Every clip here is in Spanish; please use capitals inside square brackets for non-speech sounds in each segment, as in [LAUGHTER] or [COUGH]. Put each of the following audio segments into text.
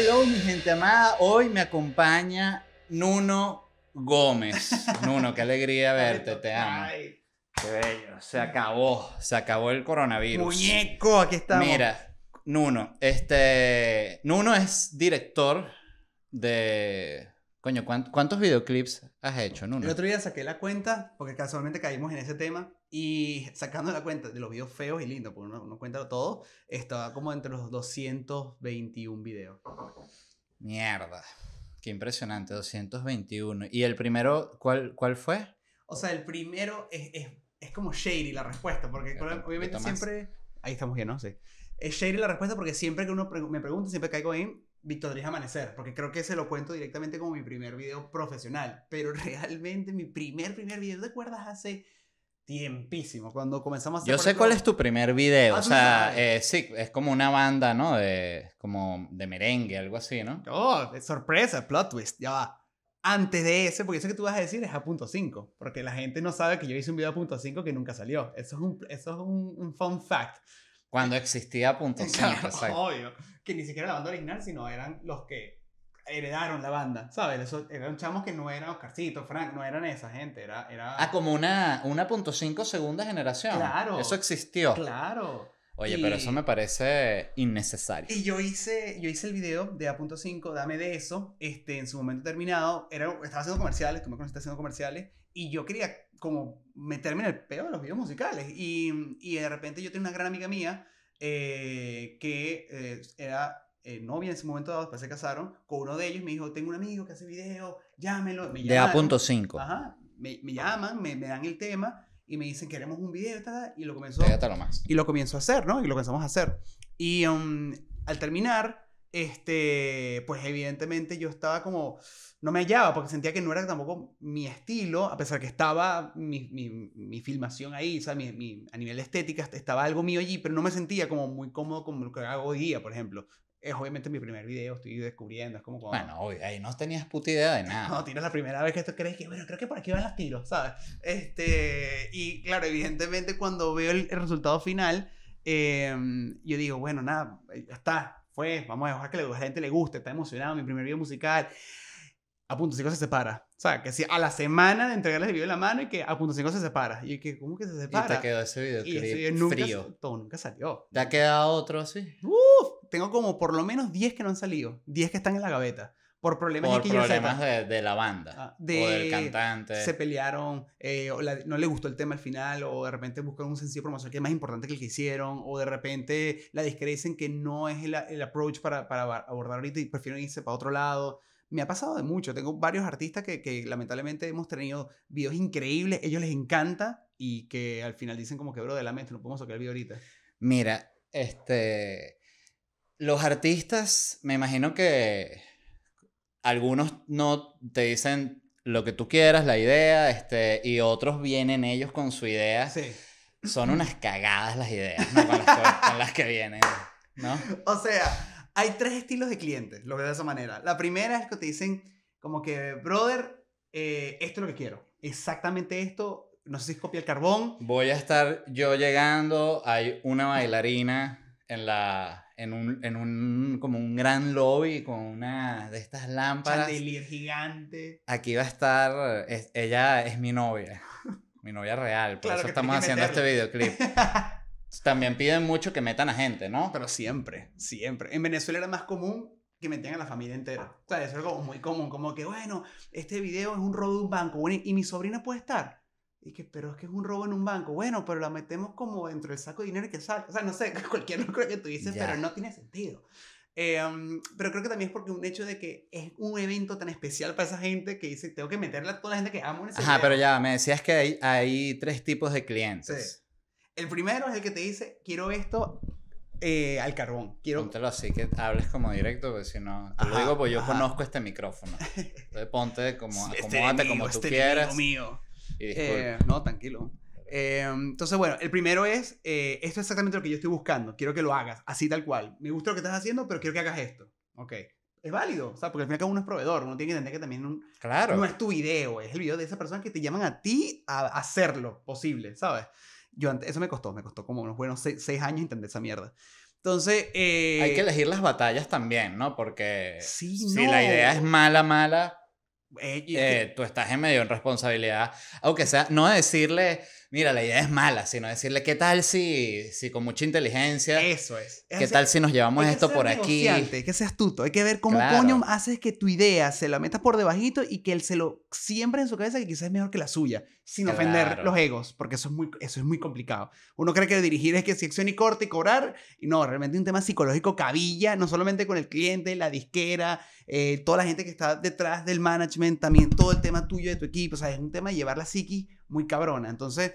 Hello, mi gente amada. Hoy me acompaña Nuno Gómez. Nuno, qué alegría verte, te amo. qué bello. Se acabó, se acabó el coronavirus. Muñeco, aquí estamos. Mira, Nuno, este. Nuno es director de. Coño, ¿cuántos videoclips has hecho, Nuno? El otro día saqué la cuenta, porque casualmente caímos en ese tema. Y sacando la cuenta de los videos feos y lindos, porque uno, cuenta todo, estaba como entre los 221 videos. Mierda. Qué impresionante, 221. ¿Y el primero, cuál, cuál fue? O sea, el primero es, es, es como shady la respuesta, porque obviamente siempre. Ahí estamos bien, ¿no? Sí. Es shady la respuesta porque siempre que uno me pregunta, siempre caigo en Díaz Amanecer, porque creo que se lo cuento directamente como mi primer video profesional. Pero [LAUGHS] realmente mi primer, primer video, ¿te acuerdas? Hace tiempísimo. Cuando comenzamos a Yo sé cuál es tu primer video. Ah, o sea, eh, sí, es como una banda, ¿no? De, como de merengue, algo así, ¿no? Oh, sorpresa, plot twist, ya va. Antes de ese, porque eso que tú vas a decir es a punto 5, porque la gente no sabe que yo hice un video a punto 5 que nunca salió. Eso es un, eso es un, fun fact. Cuando existía punto 5, [LAUGHS] claro, Obvio, que ni siquiera la banda original, sino eran los que heredaron la banda, ¿sabes? eran chamos que no eran Oscarcito, Frank, no eran esa gente, era... era... Ah, como una 1.5 segunda generación. Claro. Eso existió. Claro. Oye, pero eso me parece innecesario. Y yo hice, yo hice el video de A.5, dame de eso, este, en su momento terminado, estaba haciendo comerciales, como me haciendo comerciales, y yo quería como meterme en el peo de los videos musicales, y, de repente yo tenía una gran amiga mía eh, que eh, era eh, novia en ese momento dado, después se casaron, con uno de ellos me dijo, tengo un amigo que hace video, llámelo. Me de A.5. Ajá, me, me llaman, me, dan el tema y me dicen, queremos un video, y lo comenzó. Y lo comienzo a hacer, ¿no? Y lo comenzamos a hacer. Y um, al terminar, este, pues evidentemente yo estaba como, no me hallaba porque sentía que no era tampoco mi estilo, a pesar que estaba mi, mi, filmación ahí, o mi, a nivel estética estaba algo mío allí, pero no me sentía como muy cómodo como lo que hago hoy día, por ejemplo es obviamente mi primer video, estoy descubriendo, es como Bueno, ahí no tenías puta idea de nada. No, tienes la primera vez que esto crees que, bueno, creo que por aquí van las tiros, ¿sabes? Este, y claro, evidentemente cuando veo el, resultado final, em, yo digo, bueno, nada, eh, ya está, fue, vamos a dejar que la gente le guste, está emocionado, mi primer video musical. A punto 5 se separa. O sea, que si a la semana de entregarles el video en la mano y que a punto 5 se separa. Y que, ¿cómo que se separa? Y te quedó ese video, y nunca, frío. Todo nunca salió. ¿Te ha quedado otro así? ¡Uf! tengo como por lo menos 10 que no han salido, 10 que están en la gaveta. Por problemas, de, de, la banda. de, ah, o del cantante. Se pelearon, eh, no le gustó el tema al final, o de repente buscan un sencillo promocional que es más importante que el que hicieron, o de repente la discrecen que no es el, el approach para, para, abordar ahorita y prefieren irse para otro lado. Me ha pasado de mucho. Tengo varios artistas que, que lamentablemente hemos tenido videos increíbles, ellos les encanta y que al final dicen como que, bro, de la mente, no podemos sacar el video ahorita. Mira, este, los artistas, me imagino que algunos no te dicen lo que tú quieras, la idea, este, y otros vienen ellos con su idea. Sí. Son unas [LAUGHS] cagadas las ideas con, las que, vienen, ¿no? O sea, hay tres estilos de clientes, lo veo de esa manera. La primera es que te dicen como que, brother, eh, esto es lo que quiero, exactamente esto, no sé si copia el carbón. Voy a estar yo llegando, hay una bailarina en la, en un, en un, como un gran lobby con una de estas lámparas. Chandelier gigante. Aquí va a estar, ella es mi novia, [LAUGHS] mi novia real, por eso estamos haciendo este videoclip. [LAUGHS] También piden mucho que metan a gente, ¿no? Pero siempre, siempre. En Venezuela era más común que metieran a la familia entera. O eso es algo muy común, como que, bueno, este video es un robo de un banco, y mi sobrina puede estar. Y que, pero es que es un robo en un banco. Bueno, pero la metemos como dentro del saco de dinero que sale. O sea, no sé, [LAUGHS] cualquier locura que tú dices, pero no tiene sentido. Em, pero creo que también es porque un hecho de que es un evento tan especial para esa gente que dice, tengo que meterla a toda la gente que amo en ese Ajá, pero ya, me decías que hay, tres tipos de clientes. Sí. El primero es el que te dice, quiero esto eh, al carbón. Quiero... así, que hables como directo, porque si no... Te lo digo pues yo conozco este micrófono. [LAUGHS] Entonces ponte como, este acomódate este como tú quieras. Mío. Eh, no, tranquilo. Eh, entonces, bueno, el primero es, eh, esto es exactamente lo que yo estoy buscando, quiero que lo hagas, así tal cual. Me gusta lo que estás haciendo, pero quiero que hagas esto. Ok. Es válido, o porque al final cada uno es proveedor, uno tiene que entender que también un, claro. no es tu video, es el video de esa persona que te llaman a ti a hacerlo posible, ¿sabes? Yo antes, eso me costó, me costó como unos buenos seis, años entender esa mierda. Entonces... Hay que elegir las batallas también, ¿no? Porque si la idea es mala, mala, eh, tú estás en medio en responsabilidad, aunque sea, no decirle, mira, la idea es mala, sino decirle, ¿qué tal si, si con mucha inteligencia? Eso es. ¿Qué tal si nos llevamos esto por aquí? Hay que ser astuto, hay que ver cómo coño haces que tu idea se la metas por debajito y que él se lo siembre en su cabeza que quizás es mejor que la suya, sin ofender los egos, porque eso es, muy, eso es muy complicado. Uno cree que dirigir es que si y corte y cobrar, y no, realmente un tema psicológico cabilla, no solamente con el cliente, la disquera, eh, toda la gente que está detrás del management, también todo el tema tuyo de tu equipo, o sea, es un tema de llevar la psiqui muy cabrona. Entonces,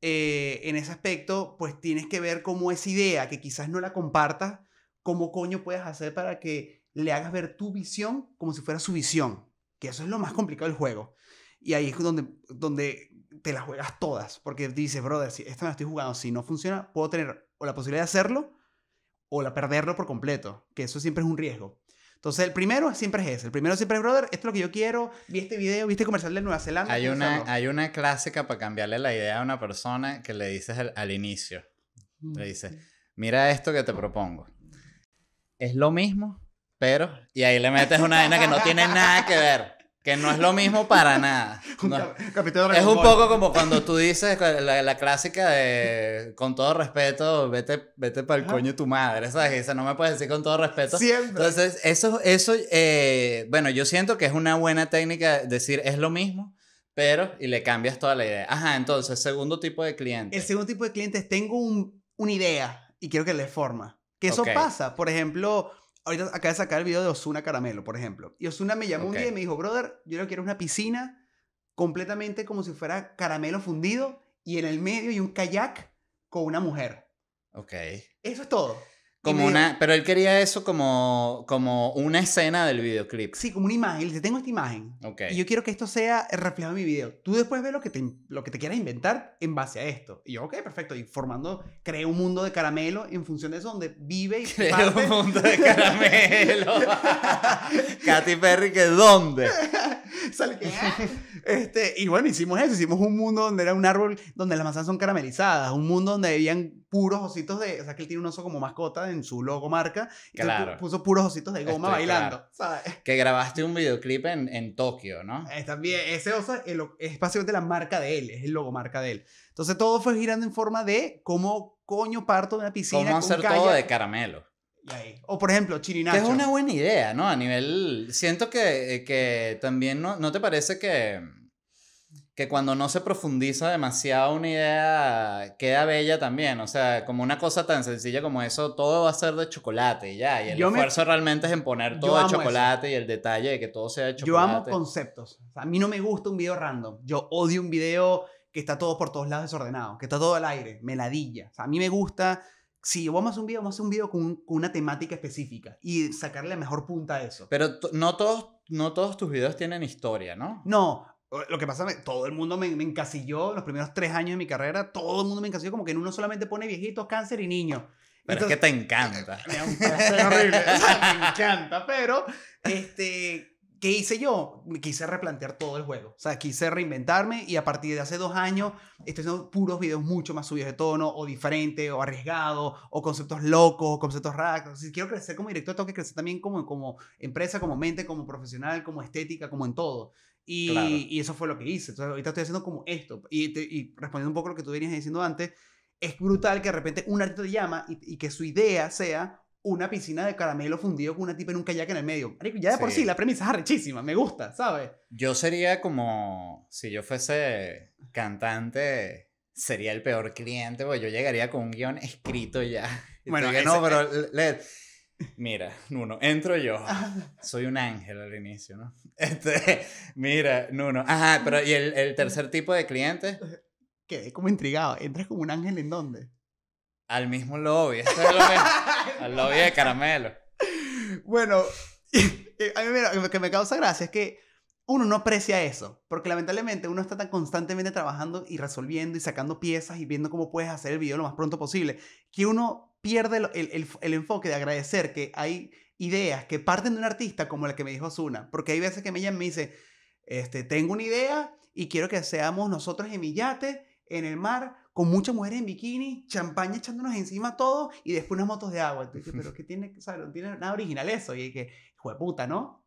eh, en ese aspecto, pues tienes que ver cómo esa idea, que quizás no la compartas, cómo coño puedes hacer para que le hagas ver tu visión como si fuera su visión. Que eso es lo más complicado del juego. Y ahí es donde, donde te las juegas todas. Porque dices, brother, si esta me la estoy jugando, si no funciona, puedo tener o la posibilidad de hacerlo o la perderlo por completo. Que eso siempre es un riesgo. Entonces, el primero siempre es ese. El primero siempre es, brother, esto es lo que yo quiero. Vi este video, viste comercial de Nueva Zelanda. Hay una, hay una clásica para cambiarle la idea a una persona que le dices al, inicio. Mm. Le dices, mira esto que te propongo. Es lo mismo, pero... Y ahí le metes una vaina que no tiene nada que ver. Que no es lo mismo para nada. [LAUGHS] es un poco como cuando tú dices la, clásica de con todo respeto, vete, vete para el coño tu madre, ¿sabes? Esa no me puedes decir con todo respeto. Siempre. Entonces, eso, eso eh, bueno, yo siento que es una buena técnica decir es lo mismo, pero y le cambias toda la idea. Ajá, entonces, segundo tipo de cliente. El segundo tipo de cliente es, tengo un, una idea y quiero que le forma. Que eso pasa, por ejemplo ahorita acaba de sacar el video de Osuna Caramelo, por ejemplo. Y Osuna me llamó un día y me dijo, brother, yo quiero una piscina completamente como si fuera caramelo fundido y en el medio hay un kayak con una mujer. Ok. Eso es todo. Como una, pero él quería eso como, como una escena del videoclip. Sí, como una imagen. Le tengo esta imagen. Y yo quiero que esto sea reflejado en mi video. Tú después ves lo que, te, lo que te quieras inventar en base a esto. Y yo, ok, perfecto. Y formando, creé un mundo de caramelo en función de eso, donde vive y Creé un mundo de caramelo. [LAUGHS] Katy Perry, que ¿dónde? [LAUGHS] Sale ah". este, y bueno, hicimos eso. Hicimos un mundo donde era un árbol donde las manzanas son caramelizadas. Un mundo donde vivían puros ositos de... O sea, que él tiene un oso como mascota en su logomarca. Y puso puros ositos de goma bailando, Que grabaste un videoclip en, en Tokio, ¿no? Eh, también, ese oso es, es básicamente la marca de él, es el logomarca de él. Entonces todo fue girando en forma de cómo coño parto de una piscina. Cómo hacer todo de caramelo. O por ejemplo, Chirinacho. es una buena idea, ¿no? A nivel... Siento que, que también no, no te parece que que cuando no se profundiza demasiado una idea queda bella también. O sea, como una cosa tan sencilla como eso, todo va a ser de chocolate ya. Y el esfuerzo realmente es en poner todo de chocolate y el detalle de que todo sea de chocolate. Yo amo conceptos. a mí no me gusta un video random. Yo odio un video que está todo por todos lados desordenado, que está todo al aire, meladilla. a mí me gusta. Si vamos a hacer un video, vamos a hacer un video con, una temática específica y sacarle la mejor punta a eso. Pero no todos, no todos tus videos tienen historia, ¿no? No, lo que pasa, es que todo el mundo me, encasilló los primeros tres años de mi carrera, todo el mundo me encasilló como que en uno solamente pone viejitos, cáncer y niños. Pero es que te encanta. [LAUGHS] me encanta, pero este, ¿qué hice yo? Me quise replantear todo el juego. O sea, quise reinventarme y a partir de hace dos años estoy haciendo puros videos mucho más subidos de tono, o diferente o arriesgados, o conceptos locos, conceptos raros. Si quiero crecer como director, tengo que crecer también como, como empresa, como mente, como profesional, como estética, como en todo. Y, eso fue lo que hice. Entonces, ahorita estoy haciendo como esto. Y, respondiendo un poco a lo que tú venías diciendo antes, es brutal que de repente un artista te llama y, que su idea sea una piscina de caramelo fundido con una tipa en un kayak en el medio. Ya de por sí, la premisa es arrechísima, me gusta, ¿sabes? Yo sería como, si yo fuese cantante, sería el peor cliente, porque yo llegaría con un guión escrito ya. [LAUGHS] Bueno, no, pero... Eh, Mira, Nuno, entro yo. Soy un ángel al inicio, ¿no? [LAUGHS] Este, mira, Nuno. Ajá, pero ¿y el, tercer tipo de cliente Quedé como intrigado. ¿Entras como un ángel en dónde? Al mismo lobby. al lobby de caramelo. Bueno, [LAUGHS] eh, a mí lo que me causa gracia es que uno no aprecia eso, porque lamentablemente uno está tan constantemente trabajando y resolviendo y sacando piezas y viendo cómo puedes hacer el video lo más pronto posible, que uno pierde el, el, el, enfoque de agradecer que hay ideas que parten de un artista como la que me dijo Zuna, porque hay veces que me me dice, este, tengo una idea y quiero que seamos nosotros en mi yate, en el mar, con muchas mujeres en bikini, champaña echándonos encima todo y después unas motos de agua. Entonces, pero [LAUGHS] que tiene, o sea, no tiene nada original eso y que, puta, ¿no?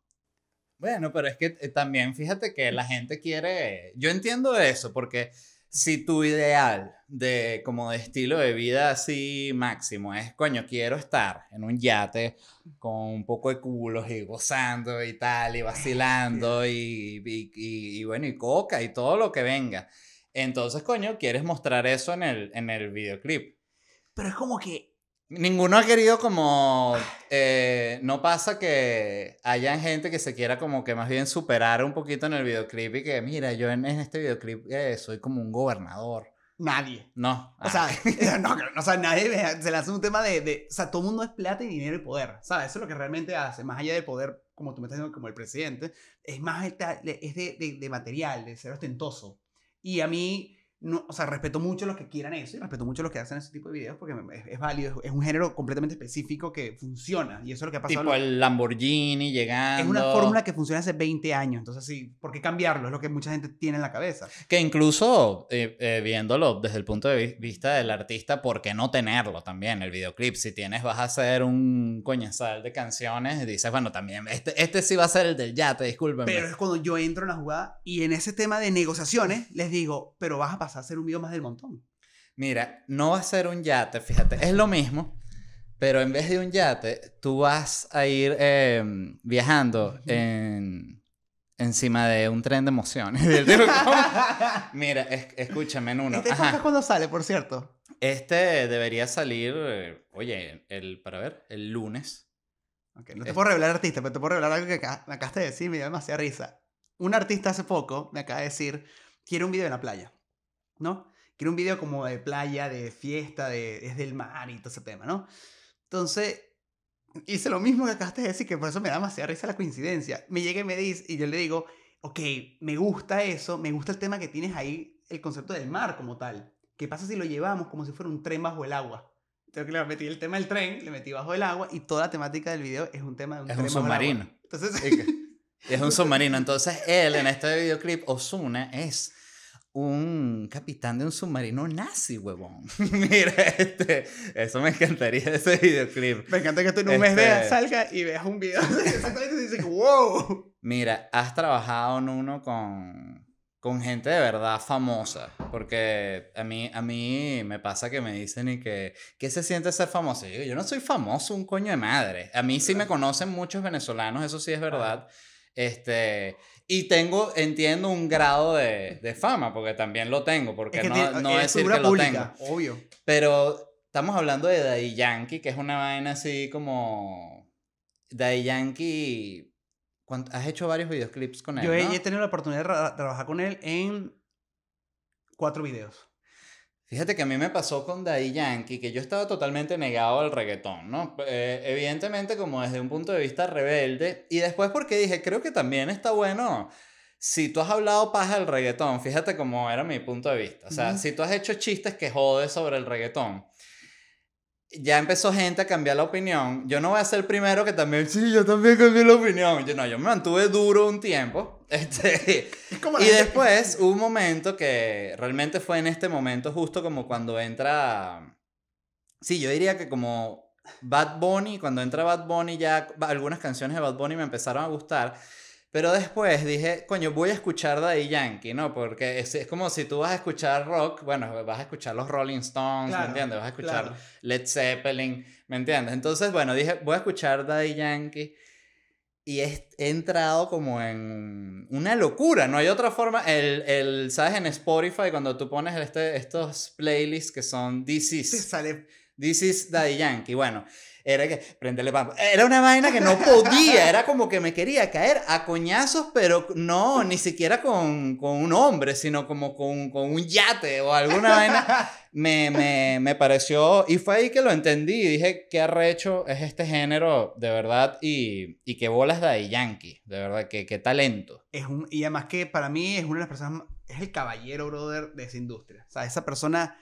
Bueno, pero es que eh, también fíjate que la gente quiere, yo entiendo eso, porque si tu ideal de como de estilo de vida así máximo es, coño, quiero estar en un yate con un poco de culos y gozando y tal, y vacilando y, y, bueno, y coca y todo lo que venga. Entonces, coño, quieres mostrar eso en el, en el videoclip. Pero es como que Ninguno ha querido como... Eh, no pasa que haya gente que se quiera como que más bien superar un poquito en el videoclip y que, mira, yo en, este videoclip eh, soy como un gobernador. Nadie. No. O sea, [LAUGHS] no, o sea, nadie se le hace un tema de, de, O sea, todo el mundo es plata y dinero y poder. ¿Sabes? Eso es lo que realmente hace. Más allá de poder, como tú me estás diciendo, como el presidente, es más. Es de, de, de material, de ser ostentoso. Y a mí no, o sea, respeto mucho a los que quieran eso y respeto mucho a los que hacen ese tipo de videos porque es, válido, es, un género completamente específico que funciona y eso es lo que ha pasado. Tipo el Lamborghini llegando. Es una fórmula que funciona hace 20 años, entonces sí, ¿por qué cambiarlo? Es lo que mucha gente tiene en la cabeza. Que incluso, eh, eh, viéndolo desde el punto de vista del artista, ¿por qué no tenerlo también? El videoclip, si tienes, vas a hacer un coñazal de canciones y dices, bueno, también, este, este sí va a ser el del yate, discúlpeme. Pero es cuando yo entro en la jugada y en ese tema de negociaciones les digo, pero vas a pasar a hacer un video más del montón. Mira, no va a ser un yate, fíjate, es lo mismo, pero en vez de un yate, tú vas a ir em, viajando encima de un tren de emociones. [LAUGHS] Mira, escúchame en uno. ¿Este cuándo sale, por cierto? Este debería salir, oye, el, para ver, el lunes. no te puedo este revelar artista, pero te puedo revelar algo que me acabaste de decir, me dio demasiada risa. Un artista hace poco me acaba de decir, quiere un video en la playa. ¿no? Quiero un video como de playa, de fiesta, de, es del mar y todo ese tema, ¿no? Entonces, hice lo mismo que acabaste de decir, que por eso me da demasiada risa la coincidencia. Me llega y me dice, y yo le digo, ok, me gusta eso, me gusta el tema que tienes ahí, el concepto del mar como tal. ¿Qué pasa si lo llevamos como si fuera un tren bajo el agua? Tengo le metí el tema del tren, le metí bajo el agua y toda la temática del video es un tema de un es tren un submarino. Entonces, es, [LAUGHS] es un submarino. Entonces él en este videoclip, Osuna, es un capitán de un submarino nazi, huevón. [LAUGHS] Mira, este, eso me encantaría [LAUGHS] ese videoclip. Me encanta que tú en un mes este salgas y veas un video [LAUGHS] exactamente y dices, wow. Mira, has trabajado en uno con, con gente de verdad famosa, porque a mí, a mí me pasa que me dicen y que, ¿qué se siente ser famoso? Y yo digo, yo no soy famoso, un coño de madre. A mí sí me conocen muchos venezolanos, eso sí es verdad. Este, y tengo, entiendo un grado de, fama, porque también lo tengo, porque no, no es decir que lo tengo. Obvio. Pero estamos hablando de Daddy Yankee, que es una vaina así como. Daddy Yankee. Has hecho varios videoclips con él. Yo he tenido la oportunidad de trabajar con él en cuatro videos. Fíjate que a mí me pasó con Daddy Yankee, que yo estaba totalmente negado al reggaetón, ¿no? Eh, evidentemente como desde un punto de vista rebelde, y después porque dije, creo que también está bueno, si tú has hablado paja del reggaetón, fíjate cómo era mi punto de vista, o sea, si tú has hecho chistes que jodes sobre el reggaetón, ya empezó gente a cambiar la opinión, yo no voy a ser el primero que también, sí, yo también cambié la opinión, yo no, yo me mantuve duro un tiempo, este, y después hubo un momento que realmente fue en este momento justo como cuando entra... Sí, yo diría que como Bad Bunny, cuando entra Bad Bunny ya algunas canciones de Bad Bunny me empezaron a gustar. Pero después dije, coño, voy a escuchar Daddy Yankee, ¿no? Porque es, como si tú vas a escuchar rock, bueno, vas a escuchar los Rolling Stones, ¿me entiendes? Vas a escuchar Led Zeppelin, ¿me entiendes? Entonces, bueno, dije, voy a escuchar Daddy Yankee y he, entrado como en una locura, no hay otra forma. El, ¿Sabes? En Spotify, cuando tú pones este, estos playlists que son this is This is Daddy Yankee. Bueno, era que prenderle Era una vaina que no podía, era como que me quería caer a coñazos, pero no, ni siquiera con, un hombre, sino como con, un yate o alguna vaina. Me, me, me pareció, y fue ahí que lo entendí. y Dije, qué arrecho es este género, de verdad, y, y qué bolas de Yankee, de verdad, qué, qué talento. Es un, y además que para mí es una de las personas, es el caballero, brother, de esa industria. O sea, esa persona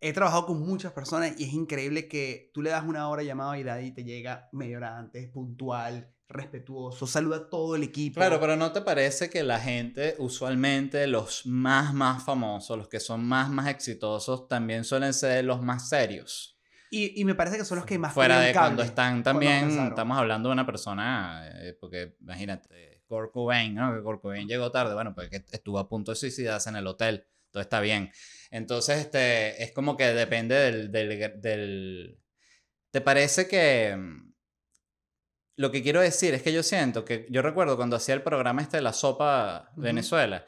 he trabajado con muchas personas y es increíble que tú le das una hora llamada a y te llega media hora antes, puntual, respetuoso, saluda a todo el equipo. Claro, pero ¿no te parece que la gente, usualmente los más, más famosos, los que son más, más exitosos, también suelen ser los más serios? Y, y me parece que son los que más... Fuera de cuando están también, estamos hablando de una persona, eh, porque imagínate, Kurt ¿no? Que Kurt llegó tarde, bueno, porque pues estuvo a punto de suicidarse en el hotel está bien. Entonces, este, es como que depende del, ¿Te parece que...? Mm, lo que quiero decir es que yo siento que, yo recuerdo cuando hacía el programa este de la sopa Venezuela,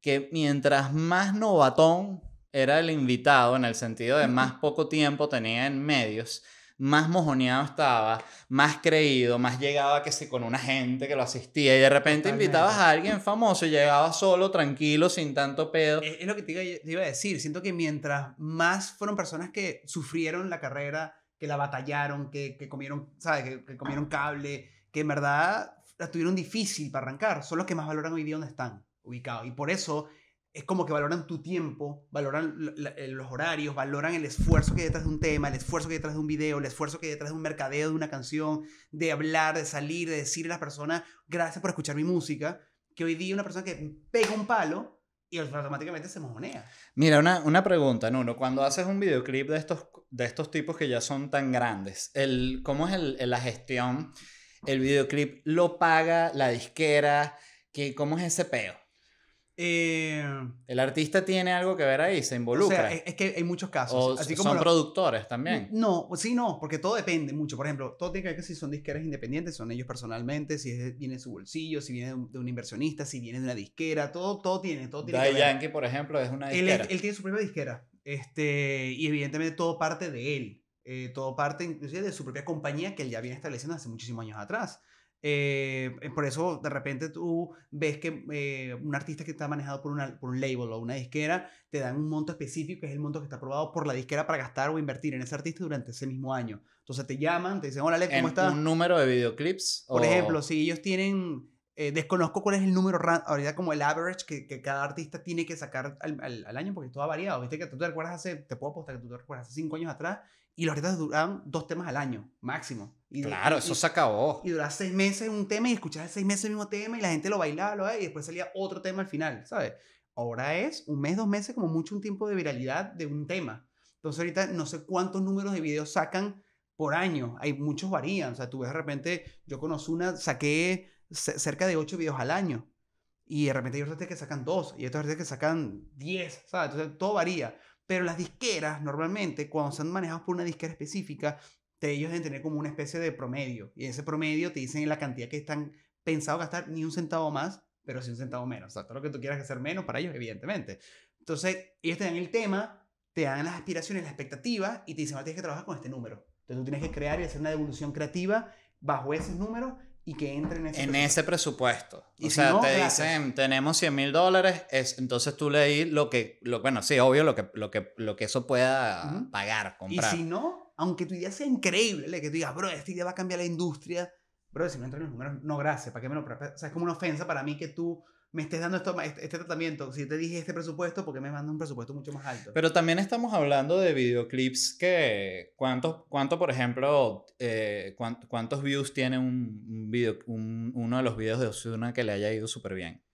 que mientras más novatón era el invitado, en el sentido de más poco tiempo tenía en medios, más mojoneado estaba, más creído, más llegaba que si con una gente que lo asistía y de repente invitabas a alguien famoso y llegaba solo, tranquilo, sin tanto pedo. Es, lo que te iba a decir, siento que mientras más fueron personas que sufrieron la carrera, que la batallaron, que, comieron, ¿sabes? Que, que, comieron cable, que en verdad la tuvieron difícil para arrancar, son los que más valoran hoy día donde están ubicados. Y por eso es como que valoran tu tiempo, valoran eh, los horarios, valoran el esfuerzo que hay detrás de un tema, el esfuerzo que hay detrás de un video, el esfuerzo que hay detrás de un mercadeo, de una canción, de hablar, de salir, de decirle a las personas, gracias por escuchar mi música, que hoy día una persona que pega un palo y automáticamente se mojonea. Mira, una, una pregunta, Nuno, cuando haces un videoclip de estos, de estos tipos que ya son tan grandes, el, ¿cómo es la gestión? ¿El videoclip lo paga la disquera? que ¿Cómo es ese peo? Eh, el artista tiene algo que ver ahí, se involucra. O sea, es, que hay muchos casos. así como son productores también. No, pues sí, no, porque todo depende mucho. Por ejemplo, todo tiene que ver que si son disqueras independientes, son ellos personalmente, si viene de su bolsillo, si viene de un, inversionista, si viene de una disquera, todo, todo tiene, todo tiene que Yankee, por ejemplo, es una disquera. Él, tiene su propia disquera. Este, y evidentemente todo parte de él. Eh, todo parte inclusive de su propia compañía que él ya viene estableciendo hace muchísimos años atrás. Eh, eh, por eso de repente tú ves que eh, un artista que está manejado por, una, por un label o una disquera te dan un monto específico, que es el monto que está aprobado por la disquera para gastar o invertir en ese artista durante ese mismo año. Entonces te llaman, te dicen, hola, ¿cómo estás? ¿Un número de videoclips? Por ejemplo, si ellos tienen, eh, desconozco cuál es el número, ahorita como el average que, cada artista tiene que sacar al, al, año, porque todo ha variado. Viste que tú te recuerdas hace, te puedo apostar que tú te recuerdas hace cinco años atrás, y los artistas duran dos temas al año, máximo claro, eso se acabó. Y duraba seis meses un tema y escuchabas seis meses el mismo tema y la gente lo bailaba, lo y después salía otro tema al final, ¿sabes? Ahora es un mes, dos meses, como mucho un tiempo de viralidad de un tema. Entonces ahorita no sé cuántos números de videos sacan por año. Hay muchos varían. O sea, tú ves de repente, yo conozco una, saqué cerca de ocho videos al año. Y de repente hay otros que sacan dos y otros que sacan diez, ¿sabes? Entonces todo varía. Pero las disqueras, normalmente, cuando son manejadas por una disquera específica, ellos deben tener como una especie de promedio. Y ese promedio te dicen la cantidad que están pensado gastar, ni un centavo más, pero sí un centavo menos. O sea, todo lo que tú quieras hacer menos para ellos, evidentemente. Entonces, ellos te dan el tema, te dan las aspiraciones, las expectativas y te dicen, bueno, tienes que trabajar con este número. Entonces, tú tienes que crear y hacer una devolución creativa bajo esos números y que entren en ese en presupuesto. Ese presupuesto. o sea, te dicen, tenemos 100 mil dólares, entonces tú leí lo que, bueno, sí, obvio, lo que, lo que, lo que eso pueda pagar, comprar. Y si no, aunque tu idea sea increíble, ¿eh? que tú digas, bro, esta idea va a cambiar la industria, bro, si no en los números, no gracias, ¿para qué me lo O sea, es como una ofensa para mí que tú me estés dando este, este, tratamiento, si te dije este presupuesto, ¿por qué me mandas un presupuesto mucho más alto? Pero también estamos hablando de videoclips que, ¿cuántos, cuánto, por ejemplo, eh, cuántos views tiene un video, uno de los videos de Ozuna que le haya ido súper bien?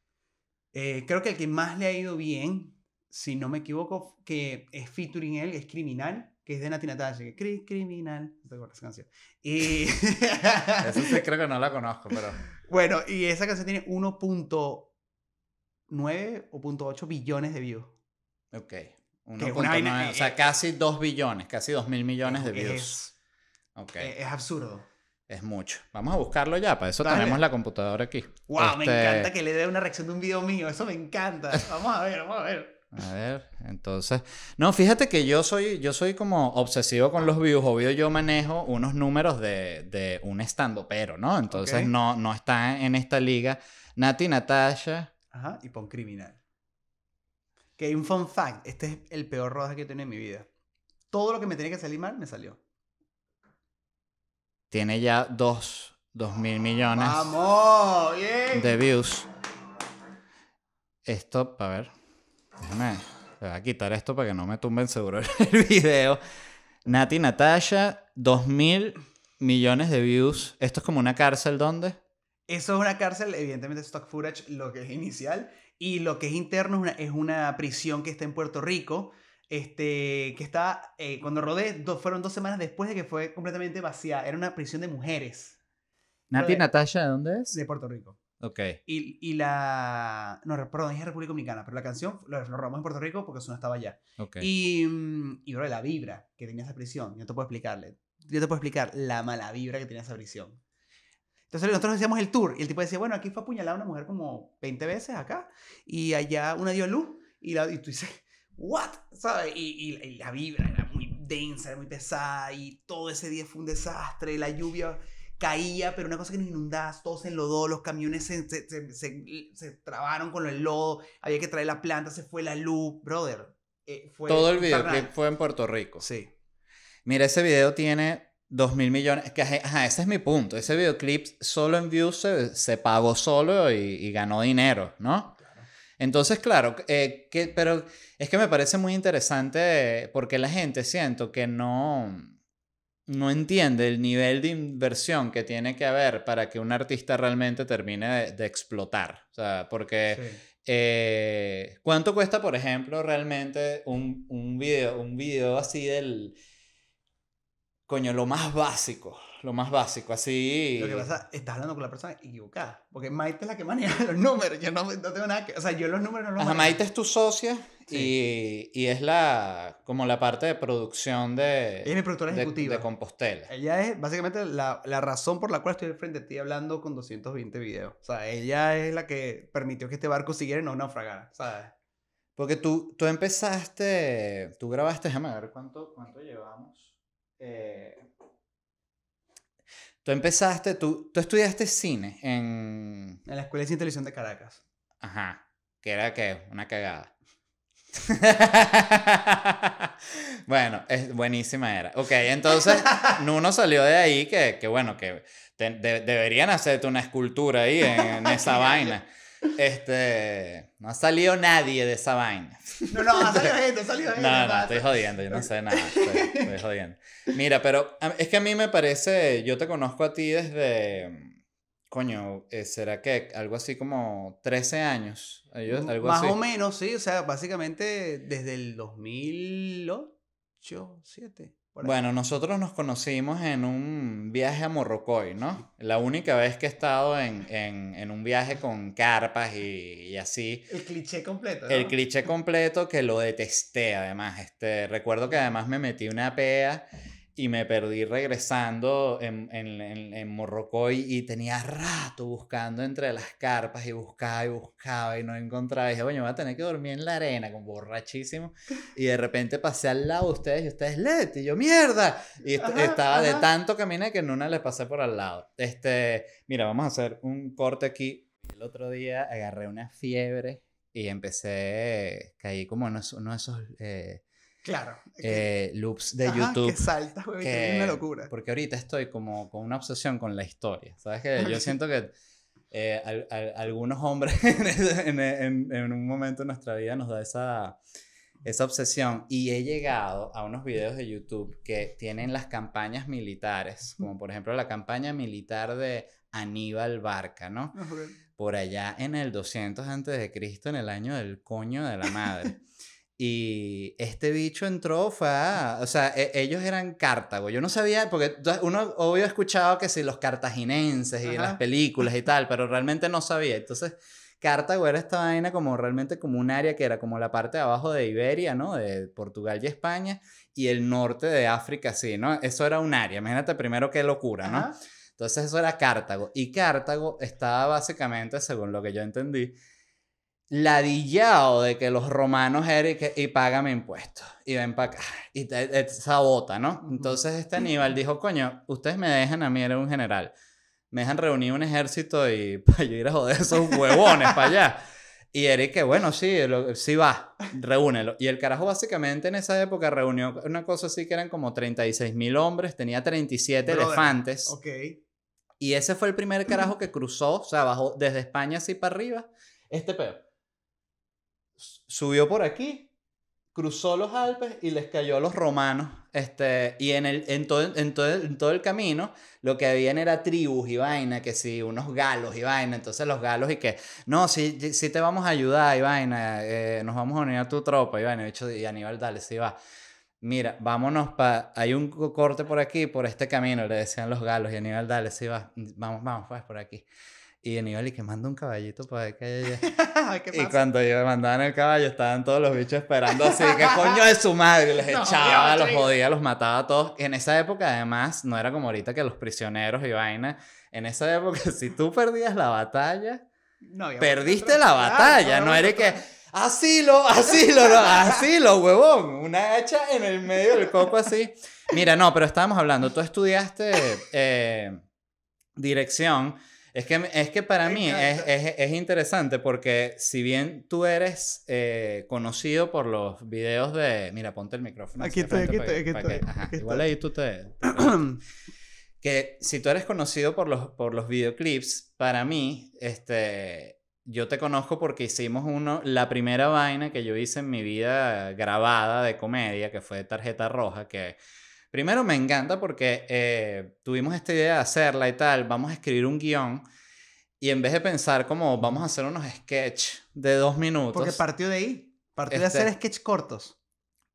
Eh, creo que el que más le ha ido bien, si no me equivoco, que es featuring él, es criminal que es de Nati Natasha, que es criminal, no te esa canción. Y... [LAUGHS] Esa sí, creo que no la conozco, pero... [LAUGHS] Bueno, y esa canción tiene 1.9 o 1.8 billones de views. Ok. 1.9, o sea, eh, casi 2 billones, casi 2 mil millones de views. Es, absurdo. Es mucho. Vamos a buscarlo ya, para eso tenemos la computadora aquí. ¡Wow! Me este, encanta que le dé una reacción de un video mío, eso me encanta. Vamos a ver, vamos a ver. A ver, entonces. No, fíjate que yo soy, yo soy como obsesivo con los views. Obvio, yo manejo unos números de, un estando, pero, ¿no? Entonces no, no está en esta liga. Nati Natasha. Ajá, y pon criminal. Que un fun fact. Este es el peor rodaje que he tenido en mi vida. Todo lo que me tenía que salir mal me salió. Tiene ya dos, dos mil millones. De views. Esto, a ver. Déjame, voy a quitar esto para que no me tumben seguro [LAUGHS] el video. Nati Natasha, mil millones de views. Esto es como una cárcel, ¿dónde? Eso es una cárcel, evidentemente stock footage, lo que es inicial, y lo que es interno es una, prisión que está en Puerto Rico, este, que está, eh, cuando rodé, fueron dos semanas después de que fue completamente vacía, era una prisión de mujeres. Nati Natasha, ¿de dónde es? De Puerto Rico. Y, y la... No, perdón, dije República Dominicana, pero la canción lo robamos en Puerto Rico porque eso no estaba allá. Y, mm, y bro, la vibra que tenía esa prisión, yo te puedo explicarle. Yo te puedo explicar la mala vibra que tenía esa prisión. Entonces nosotros hacíamos el tour y el tipo decía, bueno, aquí fue apuñalada una mujer como 20 veces acá y allá una dio luz y, tú dices, ¿what? ¿Sabes? Y, y, la vibra era muy densa, era muy pesada y todo ese día fue un desastre, la lluvia caía, pero una cosa que nos inundaba, todo se enlodó, los camiones se, trabaron con el lodo, había que traer la planta, se fue la luz, brother. Eh, fue todo el videoclip fue en Puerto Rico. Sí. Mira, ese video tiene 2 mil millones. Que, ajá, ese es mi punto. Ese videoclip solo en views se, pagó solo y, ganó dinero, ¿no? Entonces, claro, eh, que, pero es que me parece muy interesante porque la gente siento que no no entiende el nivel de inversión que tiene que haber para que un artista realmente termine de, explotar. O sea, porque eh, ¿cuánto cuesta, por ejemplo, realmente un, un, video, un video así del... Coño, lo más básico, lo más básico, así... Lo que pasa, estás hablando con la persona equivocada, porque Maite es la que maneja [LAUGHS] los números, yo no, no tengo nada que... O sea, yo los números no los manejo. Maite es tu socia. Y, es la como la parte de producción de. productora ejecutiva. De Compostela. Ella es básicamente la, razón por la cual estoy frente a ti hablando con 220 videos. O sea, ella es la que permitió que este barco siguiera y no naufragara, ¿sabes? Porque tú, tú empezaste, tú grabaste, déjame ver cuánto, llevamos. Eh, tú empezaste, tú, tú estudiaste cine en... En la Escuela de Cine Televisión de Caracas. Ajá, que era que una cagada. [LAUGHS] bueno, es buenísima era. Ok, entonces Nuno salió de ahí que, que bueno, que deberían hacerte una escultura ahí en, [LAUGHS] esa vaina. Este, no ha salido nadie de esa vaina. No, no, ha salido gente, ha salido No, no, estoy jodiendo, yo no sé nada, estoy jodiendo. Mira, pero es que a mí me parece, yo te conozco a ti desde coño, eh, ¿será que algo así como 13 años? algo Más o menos, sí, o sea, básicamente desde el 2008, 2007. Bueno, nosotros nos conocimos en un viaje a Morrocoy, ¿no? La única vez que he estado en, un viaje con carpas y, y así. El cliché completo. El cliché completo que lo detesté, además. Este, recuerdo que además me metí una pea y me perdí regresando en, Morrocoy y tenía rato buscando entre las carpas y buscaba y buscaba y no encontraba. dije, bueno, voy a tener que dormir en la arena, como borrachísimo. Y de repente pasé al lado de ustedes y ustedes, let y yo, mierda. Y estaba de tanto camino que en una les pasé por al lado. Este, mira, vamos a hacer un corte aquí. El otro día agarré una fiebre y empecé, caí como en uno de esos... Eh, Claro. Eh, loops de YouTube. Que salta, güey, locura. Porque ahorita estoy como con una obsesión con la historia. ¿Sabes que Yo [LAUGHS] siento que eh, algunos hombres [LAUGHS] en, un momento de nuestra vida nos da esa, esa obsesión. Y he llegado a unos videos de YouTube que tienen las campañas militares, como por ejemplo la campaña militar de Aníbal Barca, ¿no? Por allá en el 200 antes de Cristo, en el año del coño de la madre. [LAUGHS] Y este bicho entró, fue O sea, e, ellos eran Cartago. Yo no sabía, porque uno obvio ha escuchado que sí, los cartaginenses y las películas y tal, [LAUGHS] pero realmente no sabía. Entonces, Cartago era esta vaina como realmente como un área que era como la parte de abajo de Iberia, ¿no? De Portugal y España, y el norte de África, sí, ¿no? Eso era un área. Imagínate primero qué locura, ¿no? Entonces, eso era Cartago. Y Cartago estaba básicamente, según lo que yo entendí, ladillado de que los romanos eric y, pagan impuestos y ven para acá y sabota, ¿no? Entonces este Aníbal dijo, coño, ustedes me dejan a mí, era un general, me dejan reunir un ejército y [LAUGHS] para yo ir a joder esos huevones para allá. Y Eric, que bueno, sí, sí va, reúnelo. Y el carajo básicamente en esa época reunió una cosa así que eran como 36 mil hombres, tenía 37 elefantes. Ok. Y ese fue el primer carajo [CLEARS THROAT] que cruzó, o sea, bajó desde España así para arriba, este pedo subió por aquí, cruzó los Alpes y les cayó a los romanos. Este, y en, el, en, todo, el camino lo que habían era tribus y vaina, que si, unos galos y vaina. Entonces los galos y que, no, si te vamos a ayudar y vaina, eh, nos vamos a unir a tu tropa y vaina. De hecho, y Aníbal, dale, sí va. Mira, vámonos para... Hay un corte por aquí, por este camino, le decían los galos y Aníbal, dale, sí va. Vamos, vamos, pues por aquí. Y en y que manda un caballito para que haya [LAUGHS] y cuando yo mandaban el caballo, estaban todos los bichos esperando así, que [LAUGHS] coño de su madre, les echaba, los jodía, los mataba a todos. en esa época, además, no era como ahorita que los prisioneros y vaina. En esa época, [LAUGHS] si tú perdías la batalla, perdiste la batalla, no, que. era que así lo así lo huevón. Una hacha en el medio del coco así. Mira, no, pero estábamos hablando, tú estudiaste eh, dirección es que, es que para mí es, interesante porque si bien tú eres eh, conocido por los videos de... Mira, ponte el micrófono. Aquí estoy, aquí estoy, Igual ahí tú te... [CLEARS THROAT] que si tú eres conocido por los, por los videoclips, para mí, este, yo te conozco porque hicimos uno, la primera vaina que yo hice en mi vida grabada de comedia, que fue Tarjeta Roja, que Primero me encanta porque eh, tuvimos esta idea de hacerla y tal, vamos a escribir un guión y en vez de pensar como vamos a hacer unos sketch de dos minutos. Porque partió de ahí, partió de hacer este sketch cortos.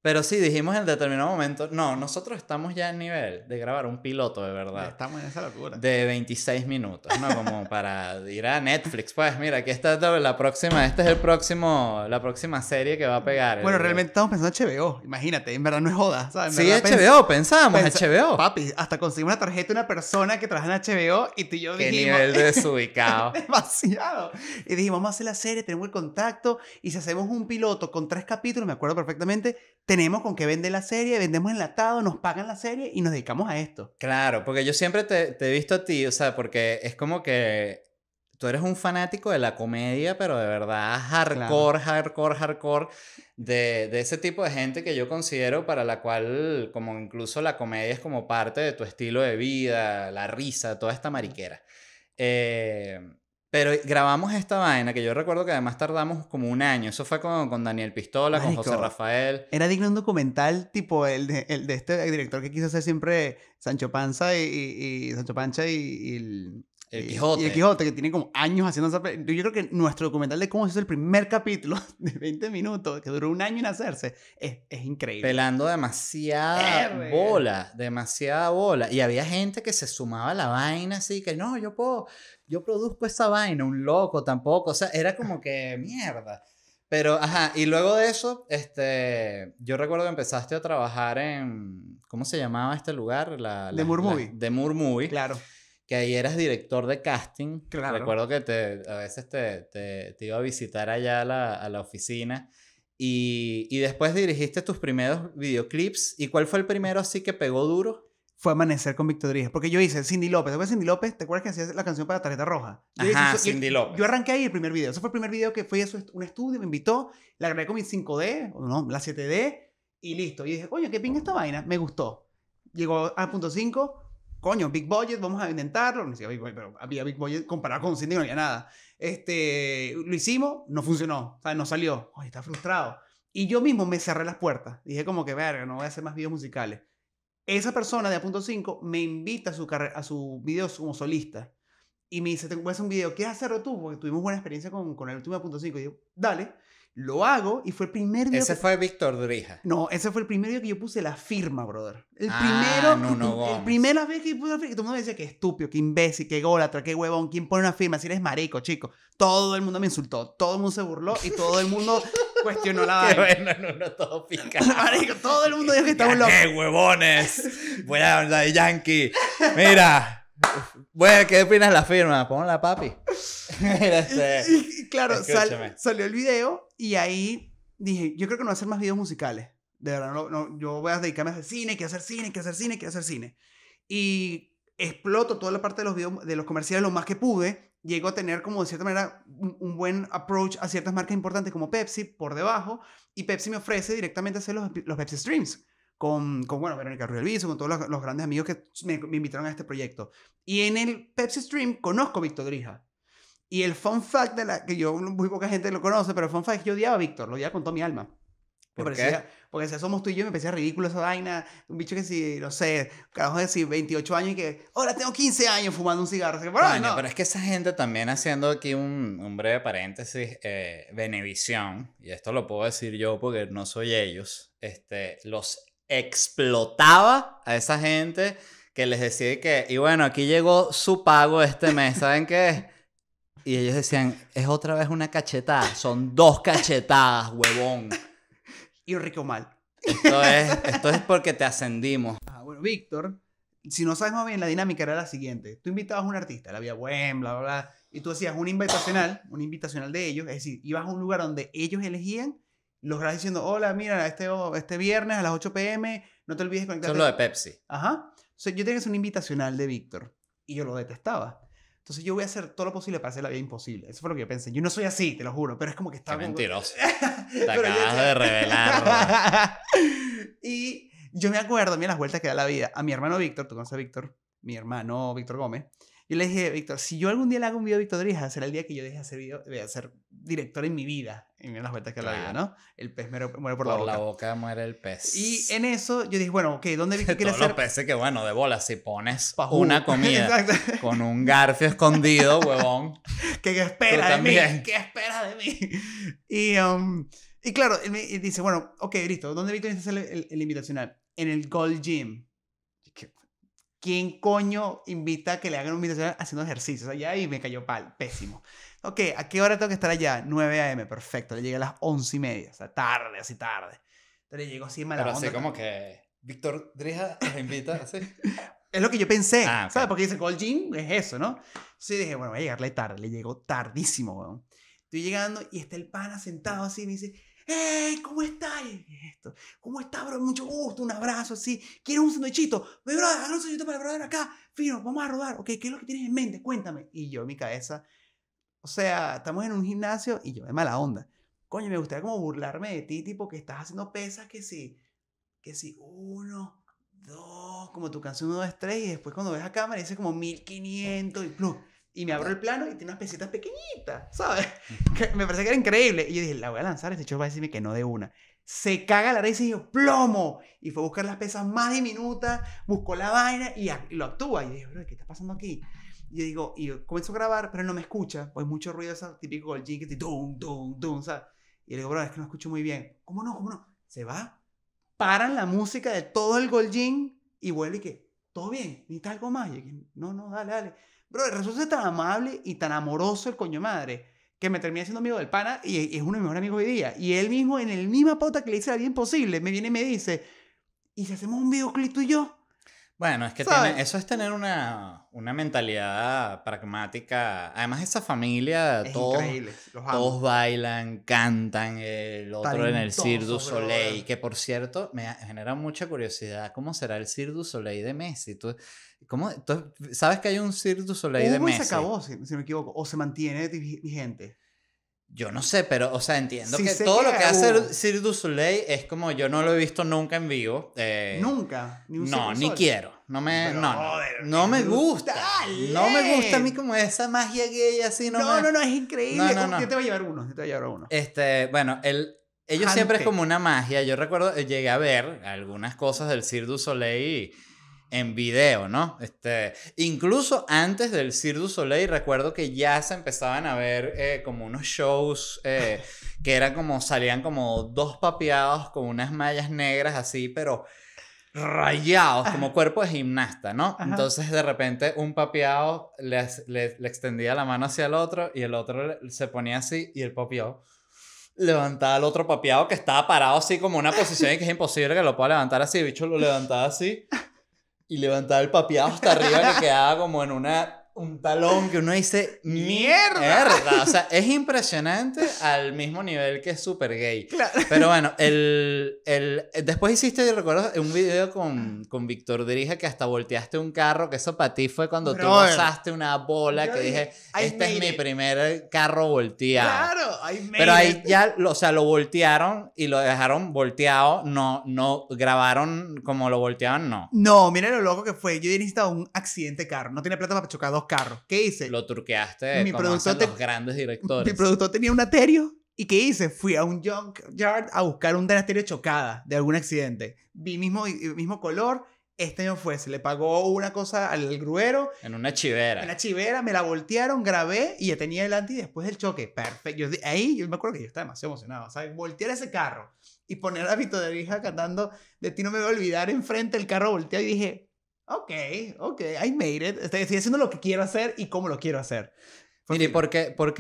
Pero sí, dijimos en determinado momento, no, nosotros estamos ya en nivel de grabar un piloto de verdad. Estamos en esa locura. De 26 minutos, ¿no? Como [LAUGHS] para ir a Netflix, pues mira, aquí está la próxima, esta es el próximo, la próxima serie que va a pegar. Bueno, realmente estamos pensando en HBO, imagínate, en verdad no es joda, ¿sabes? Sí, HBO, pensamos, HBO. Papi, hasta conseguimos una tarjeta de una persona que trabaja en HBO y tú y yo dijimos... Qué nivel [LAUGHS] desubicado. [LAUGHS] demasiado. Y dijimos, vamos a hacer la serie, tenemos el contacto y si hacemos un piloto con tres capítulos, me acuerdo perfectamente tenemos con qué vender la serie, vendemos enlatado, nos pagan la serie y nos dedicamos a esto. Claro, porque yo siempre te, he visto a ti, o sea, porque es como que tú eres un fanático de la comedia, pero de verdad hardcore, hardcore, hardcore, de, de, ese tipo de gente que yo considero para la cual como incluso la comedia es como parte de tu estilo de vida, la risa, toda esta mariquera. Eh, pero grabamos esta vaina que yo recuerdo que además tardamos como un año. Eso fue con, Daniel Pistola, con José Rafael. Era digno un documental tipo el de, el de este director que quiso hacer siempre Sancho Panza y, Sancho Pancha y, el, el Quijote. Y el Quijote, que tiene como años haciendo esa Yo creo que nuestro documental de cómo se hizo el primer capítulo [LAUGHS] de 20 minutos, que duró un año en hacerse, es, increíble. Pelando demasiada bola, demasiada bola. Y había gente que se sumaba a la vaina así, que no, yo puedo, yo produzco esa vaina, un loco tampoco, o sea, era como que mierda. Pero, ajá, y luego de eso, este, yo recuerdo que empezaste a trabajar en, ¿cómo se llamaba este lugar? La, de The Moore Claro. Que ahí eras director de casting. Claro. Recuerdo que te, a veces te, te, iba a visitar allá a la, a la oficina. Y, y después dirigiste tus primeros videoclips. ¿Y cuál fue el primero así que pegó duro? fue Amanecer con Víctor Díaz. Porque yo hice Cindy López. ¿Te Cindy López? ¿Te acuerdas que hacías la canción para Tarjeta Roja? Yo Ajá, Cindy López. Yo arranqué ahí el primer video. Ese fue el primer video que fue eso, un estudio, me invitó, la grabé con mi 5D, o no, la 7D, y listo. Y dije, coño, qué pinga esta vaina. Me gustó. Llegó a punto 5, coño, Big Budget, vamos a intentarlo. No decía Big Budget, pero había Big Budget comparado con Cindy, no había nada. Este, lo hicimos, no funcionó, no salió. Oye, está frustrado. Y yo mismo me cerré las puertas. Dije como que, verga, no voy a hacer más videos musicales esa persona de A.5 me invita a su, a su video como solista y me dice, te voy a hacer un video, ¿quieres hacer tú? Porque tuvimos buena experiencia con, con el último A.5. Y yo, dale, lo hago y fue el primer video. Ese fue Víctor Drija. No, ese fue el primer video que yo puse la firma, brother. El ah, primero. No, no, el primera vez que puse la firma. Y todo el mundo me decía qué estúpido, qué imbécil, qué golatra, qué huevón, ¿quién pone una firma? Si eres marico, chico. Todo el mundo me insultó, todo el mundo se burló y todo el mundo cuestionó la [LAUGHS] vaina. bueno, no, no, todo pica. [LAUGHS] Marico, todo el mundo dijo que estamos locos. ¡Qué huevones! Voy a de Yankee. Mira. Bueno, ¿qué opinas la firma? Ponla papi. [LAUGHS] Este. claro, salió el video y ahí dije, yo creo que no voy a hacer más videos musicales. De verdad, no, yo voy a dedicarme a hacer cine, quiero hacer cine, quiero hacer cine, quiero hacer cine. Y exploto toda la parte de los videos, de los comerciales lo más que pude Llego a tener como de cierta manera un, buen approach a ciertas marcas importantes como Pepsi por debajo y Pepsi me ofrece directamente hacer los, Pepsi Streams con, con bueno, Verónica Ruiz con todos los, grandes amigos que me, invitaron a este proyecto. Y en el Pepsi Stream conozco a Víctor Drija. Y el fun fact de la que yo, muy poca gente lo conoce, pero el fun fact es que yo odiaba a Víctor, lo odiaba con toda mi alma porque si somos tú y yo, me parecía ridículo esa vaina. Un bicho que si, no sé, carajo de si 28 años y que, ahora tengo 15 años fumando un cigarro. Pero es que esa gente también haciendo aquí un, breve paréntesis, eh, y esto lo puedo decir yo porque no soy ellos, este, los explotaba a esa gente que les decía que, y bueno, aquí llegó su pago este mes, ¿saben qué? Y ellos decían, es otra vez una cachetada, son dos cachetadas, huevón rico rico mal Esto es, [LAUGHS] esto es porque te ascendimos. Ah, bueno, Víctor, si no sabes más bien, la dinámica era la siguiente. Tú invitabas a un artista, la vía buen, bla, bla, bla, y tú hacías un invitacional, un invitacional de ellos, es decir, ibas a un lugar donde ellos elegían, los grabas diciendo, hola, mira, este, oh, este viernes a las 8 pm, no te olvides conectarte. de Pepsi. Ajá. yo tenía que hacer un invitacional de Víctor, y yo lo detestaba. Entonces yo voy a hacer todo lo posible para hacer la vida imposible. Eso fue lo que yo pensé. Yo no soy así, te lo juro, pero es como que estaba... mentiroso. [LAUGHS] te acabas de revelar. [LAUGHS] y yo me acuerdo, mira las vueltas que da la vida. A mi hermano Víctor, tú conoces a Víctor, mi hermano Víctor Gómez, y le dije, Víctor, si yo algún día le hago un video a Víctor Drija, será el día que yo deje de hacer video, de ser director en mi vida. en las vueltas que claro. la vida, ¿no? El pez muere, por, la boca. Por la boca muere el pez. Y en eso yo dije, bueno, ok, ¿dónde Víctor [LAUGHS] quiere hacer? los peces que, bueno, de bola, si pones una [LAUGHS] comida con un garfio escondido, huevón. [LAUGHS] ¿Qué, ¿Qué, espera de mí? ¿Qué espera de mí? Y, um, y claro, él me dice, bueno, ok, listo, ¿dónde Víctor quiere hacer el, el invitacional? En el Gold Gym ¿Quién coño invita a que le hagan una invitación haciendo ejercicios allá? Y me cayó pal, pésimo. Ok, ¿a qué hora tengo que estar allá? 9 a.m., perfecto. Le llegué a las 11 y media, o sea, tarde, así tarde. Entonces le llego así mala Pero así como que Víctor Dreja los invita, así. [LAUGHS] Es lo que yo pensé, ah, ¿sabes? Porque dice Gold Gym, es eso, ¿no? Entonces dije, bueno, voy a llegarle tarde. Le llegó tardísimo, weón. Estoy llegando y está el pana sentado así y me dice, ¡Hey! ¿Cómo estás? ¿Cómo está, bro? Mucho gusto, un abrazo así. quiero un sandwichito? Me bro, hagan un sandwichito para rodar acá. Fino, vamos a rodar. Ok, ¿qué es lo que tienes en mente? Cuéntame. Y yo, mi cabeza. O sea, estamos en un gimnasio y yo de mala onda. Coño, me gustaría como burlarme de ti, tipo que estás haciendo pesas que si, Que si uno, dos, como tu canción uno, dos, tres. Y después cuando ves a cámara dices como 1500 y plus y me abro el plano y tiene unas pesitas pequeñitas, ¿sabes? me parece que era increíble. Y yo dije, la voy a lanzar, este chico va a decirme que no de una. Se caga la raíz y yo, plomo. Y fue a buscar las pesas más diminutas, buscó la vaina y, lo actúa. Y yo dije, bro, ¿qué está pasando aquí? Y yo digo, y comienzo a grabar, pero no me escucha. hay pues mucho ruido, ese típico que jingle, dum, dum, dum, ¿sabes? Y le digo, bro, es que no escucho muy bien. ¿Cómo no? ¿Cómo no? Se va, paran la música de todo el Goljin y vuelve y que, todo bien, necesita algo más. Y yo, no, no, dale, dale. Bro, resulta tan amable y tan amoroso el coño madre que me termina siendo amigo del pana y es uno de mis mejores amigos hoy día. Y él mismo, en el misma pauta que le hice a alguien posible, me viene y me dice, ¿y si hacemos un videoclip tú y yo? Bueno, es que eso es tener una, una, mentalidad pragmática. Además, esa familia, todos, los bailan, cantan, el otro en el Cirque du Soleil, que por cierto, me genera mucha curiosidad, ¿cómo será el Cirque du Soleil de Messi? ¿Tú, cómo, sabes que hay un Cirque du Soleil de Messi? se acabó, si, no me equivoco, o se mantiene vigente. Yo no sé, pero, o sea, entiendo que todo lo que hace sir du Soleil es como yo no lo he visto nunca en vivo. Eh, nunca. Ni no, ni quiero. No me, no, no me gusta. No me gusta a mí como esa magia gay así. No, no, no, no, es increíble. Yo te voy a llevar uno. te voy uno. Este, bueno, el, ellos siempre es como una magia. Yo recuerdo, eh, llegué a ver algunas cosas del Cirque du Soleil y en video, ¿no? Este, incluso antes del Cirque du Soleil, recuerdo que ya se empezaban a ver eh, como unos shows eh, [LAUGHS] que eran como, salían como dos papeados con unas mallas negras así, pero rayados, como ah. cuerpo de gimnasta, ¿no? Entonces de repente un papeado le, le, extendía la mano hacia el otro y el otro se ponía así y el papiado... levantaba al otro papeado que estaba parado así como una posición y que es imposible que lo pueda levantar así, el bicho lo levantaba así [LAUGHS] y levantaba el papiado hasta arriba que quedaba como en una un talón que uno dice, mierda. o sea, es impresionante al mismo nivel que es súper gay. Claro. Pero bueno, el, el, después hiciste, recuerdo, un video con, con Víctor Dirija que hasta volteaste un carro, que eso para ti fue cuando tú lanzaste una bola que dije, este es mi primer carro volteado. Claro, Pero ahí ya, o sea, lo voltearon y lo dejaron volteado, no, no grabaron como lo volteaban, no. No, mira lo loco que fue. Yo necesitaba un accidente carro, no tiene plata para chocar dos carro ¿Qué hice? Lo turqueaste mi productor los grandes [LAUGHS] directores. Mi productor tenía un aterio. ¿Y qué hice? Fui a un junkyard a buscar un aterio chocada de algún accidente. Vi mismo, mismo color. Este año fue, se le pagó una cosa al gruero. En una chivera. En una chivera, me la voltearon, grabé y ya tenía delante y después del choque. Perfecto. Yo, ahí yo me acuerdo que yo estaba demasiado emocionado. ¿sabes? Voltear ese carro y poner hábito de vieja cantando De ti no me voy a olvidar enfrente el carro volteado y dije, ok, ok, I made it. Estoy, haciendo lo que quiero hacer y cómo lo quiero hacer. ¿Y ¿por qué, por,